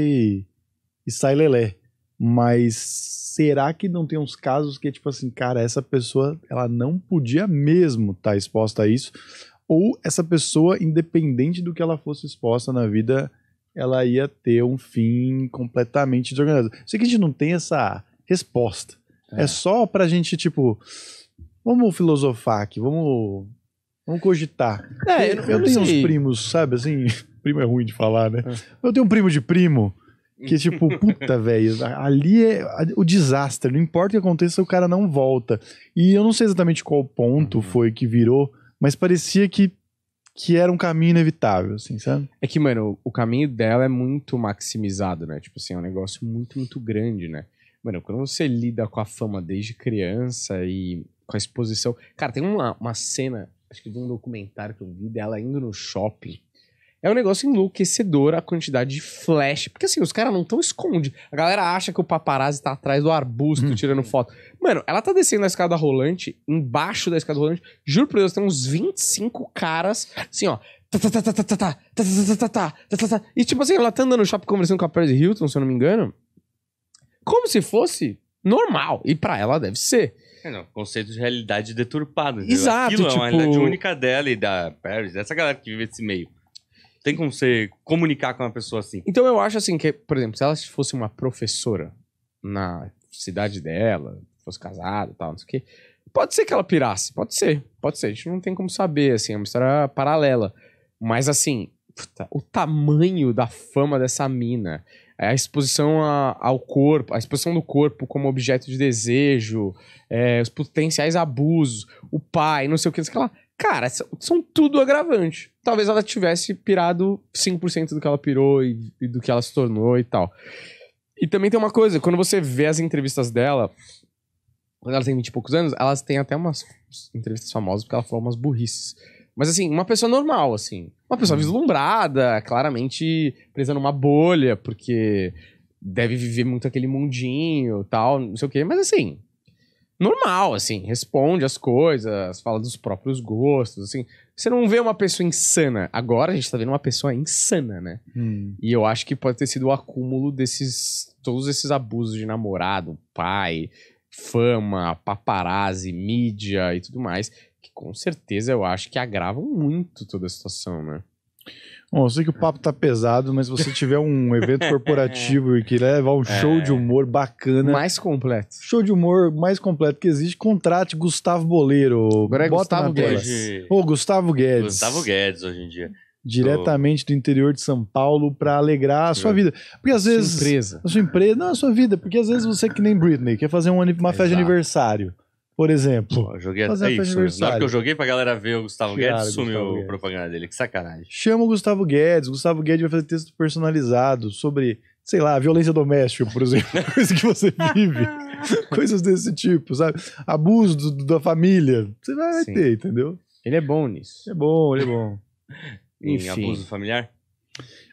e sai lelé. Mas será que não tem uns casos que, tipo assim, cara, essa pessoa, ela não podia mesmo estar tá exposta a isso? Ou essa pessoa, independente do que ela fosse exposta na vida, ela ia ter um fim completamente desorganizado. Sei que a gente não tem essa resposta. É, é só pra gente, tipo, vamos filosofar aqui, vamos Vamos cogitar. É, eu, eu, eu tenho sei. uns primos, sabe, assim, primo é ruim de falar, né? É. Eu tenho um primo de primo que, tipo, puta, velho, ali é o desastre. Não importa o que aconteça, o cara não volta. E eu não sei exatamente qual ponto uhum. foi que virou, mas parecia que, que era um caminho inevitável, assim, sabe? É que, mano, o caminho dela é muito maximizado, né? Tipo assim, é um negócio muito, muito grande, né? Mano, quando você lida com a fama desde criança e com a exposição. Cara, tem uma, uma cena acho que de um documentário que eu vi dela indo no shopping. É um negócio enlouquecedor a quantidade de flash. Porque assim, os caras não estão escondidos. A galera acha que o paparazzi tá atrás do arbusto hum. tirando foto. Mano, ela tá descendo a escada rolante, embaixo da escada rolante. Juro por Deus, tem uns 25 caras, assim, ó. E tipo assim, ela tá andando no shopping conversando com a Paris Hilton, se eu não me engano. Como se fosse normal. E para ela deve ser. É, não, conceito de realidade deturpada Exato, Aquilo tipo... é uma tipo- realidade única dela e da Paris, dessa galera que vive esse meio. Tem como você comunicar com uma pessoa assim. Então eu acho assim que, por exemplo, se ela fosse uma professora na cidade dela, fosse casada e tal, não sei o quê, pode ser que ela pirasse, pode ser, pode ser. A gente não tem como saber, assim, é uma história paralela. Mas assim, puta, o tamanho da fama dessa mina é a exposição a, ao corpo, a exposição do corpo como objeto de desejo, é, os potenciais abusos, o pai, não sei o que, não sei o que lá. Cara, são, são tudo agravante. Talvez ela tivesse pirado 5% do que ela pirou e, e do que ela se tornou e tal. E também tem uma coisa, quando você vê as entrevistas dela, quando ela tem 20 e poucos anos, elas têm até umas entrevistas famosas porque ela falou umas burrices. Mas assim, uma pessoa normal, assim. Uma pessoa uhum. vislumbrada, claramente presa numa bolha, porque deve viver muito aquele mundinho tal, não sei o quê. Mas assim, normal, assim. Responde as coisas, fala dos próprios gostos, assim. Você não vê uma pessoa insana. Agora a gente tá vendo uma pessoa insana, né? Hum. E eu acho que pode ter sido o acúmulo desses... Todos esses abusos de namorado, pai, fama, paparazzi, mídia e tudo mais, que com certeza eu acho que agravam muito toda a situação, né? Bom, eu sei que o papo tá pesado, mas se você tiver um evento corporativo e que levar um é. show é. de humor bacana. Mais completo. Show de humor mais completo que existe, contrate Gustavo Boleiro. Agora é Gustavo Guedes. Ô, Gustavo Guedes. Gustavo Guedes hoje em dia. Diretamente do interior de São Paulo para alegrar a sua é. vida. Porque às vezes. Sua empresa. A sua empresa. Não, a sua vida. Porque às vezes você, que nem Britney, quer fazer uma, uma festa de aniversário. Por exemplo. Eu joguei até isso. Né? Na hora que eu joguei pra galera ver o Gustavo Guedes, sumiu a propaganda dele. Que sacanagem. Chama o Gustavo Guedes. Gustavo Guedes vai fazer texto personalizado sobre, sei lá, violência doméstica, por exemplo. coisa que você vive. Coisas desse tipo, sabe? Abuso do, do, da família. Você vai Sim. ter, entendeu? Ele é bom nisso. É bom, ele é bom. Enfim. Em abuso familiar?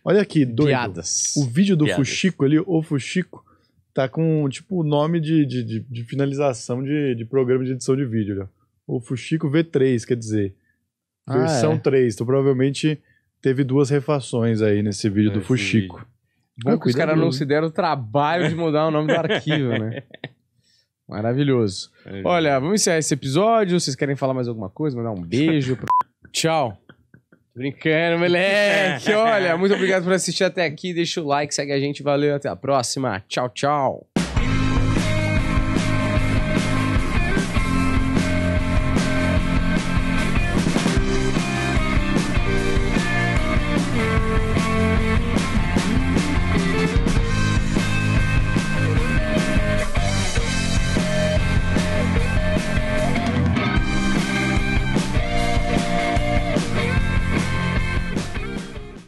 Olha aqui, doido. Piadas. O vídeo do Piadas. Fuxico ali, o Fuxico, tá com, tipo, o nome de, de, de, de finalização de, de programa de edição de vídeo. Né? O Fuxico V3, quer dizer. Ah, versão é. 3. Então, provavelmente teve duas refações aí nesse vídeo é, do Fuxico. Vídeo. Ah, que os caras não se deram o trabalho de mudar o nome do arquivo, né? Maravilhoso. Olha, vamos encerrar esse episódio. Vocês querem falar mais alguma coisa? Mandar um beijo? Tchau brincando, moleque. É. Olha, muito obrigado por assistir até aqui. Deixa o like, segue a gente. Valeu, até a próxima. Tchau, tchau.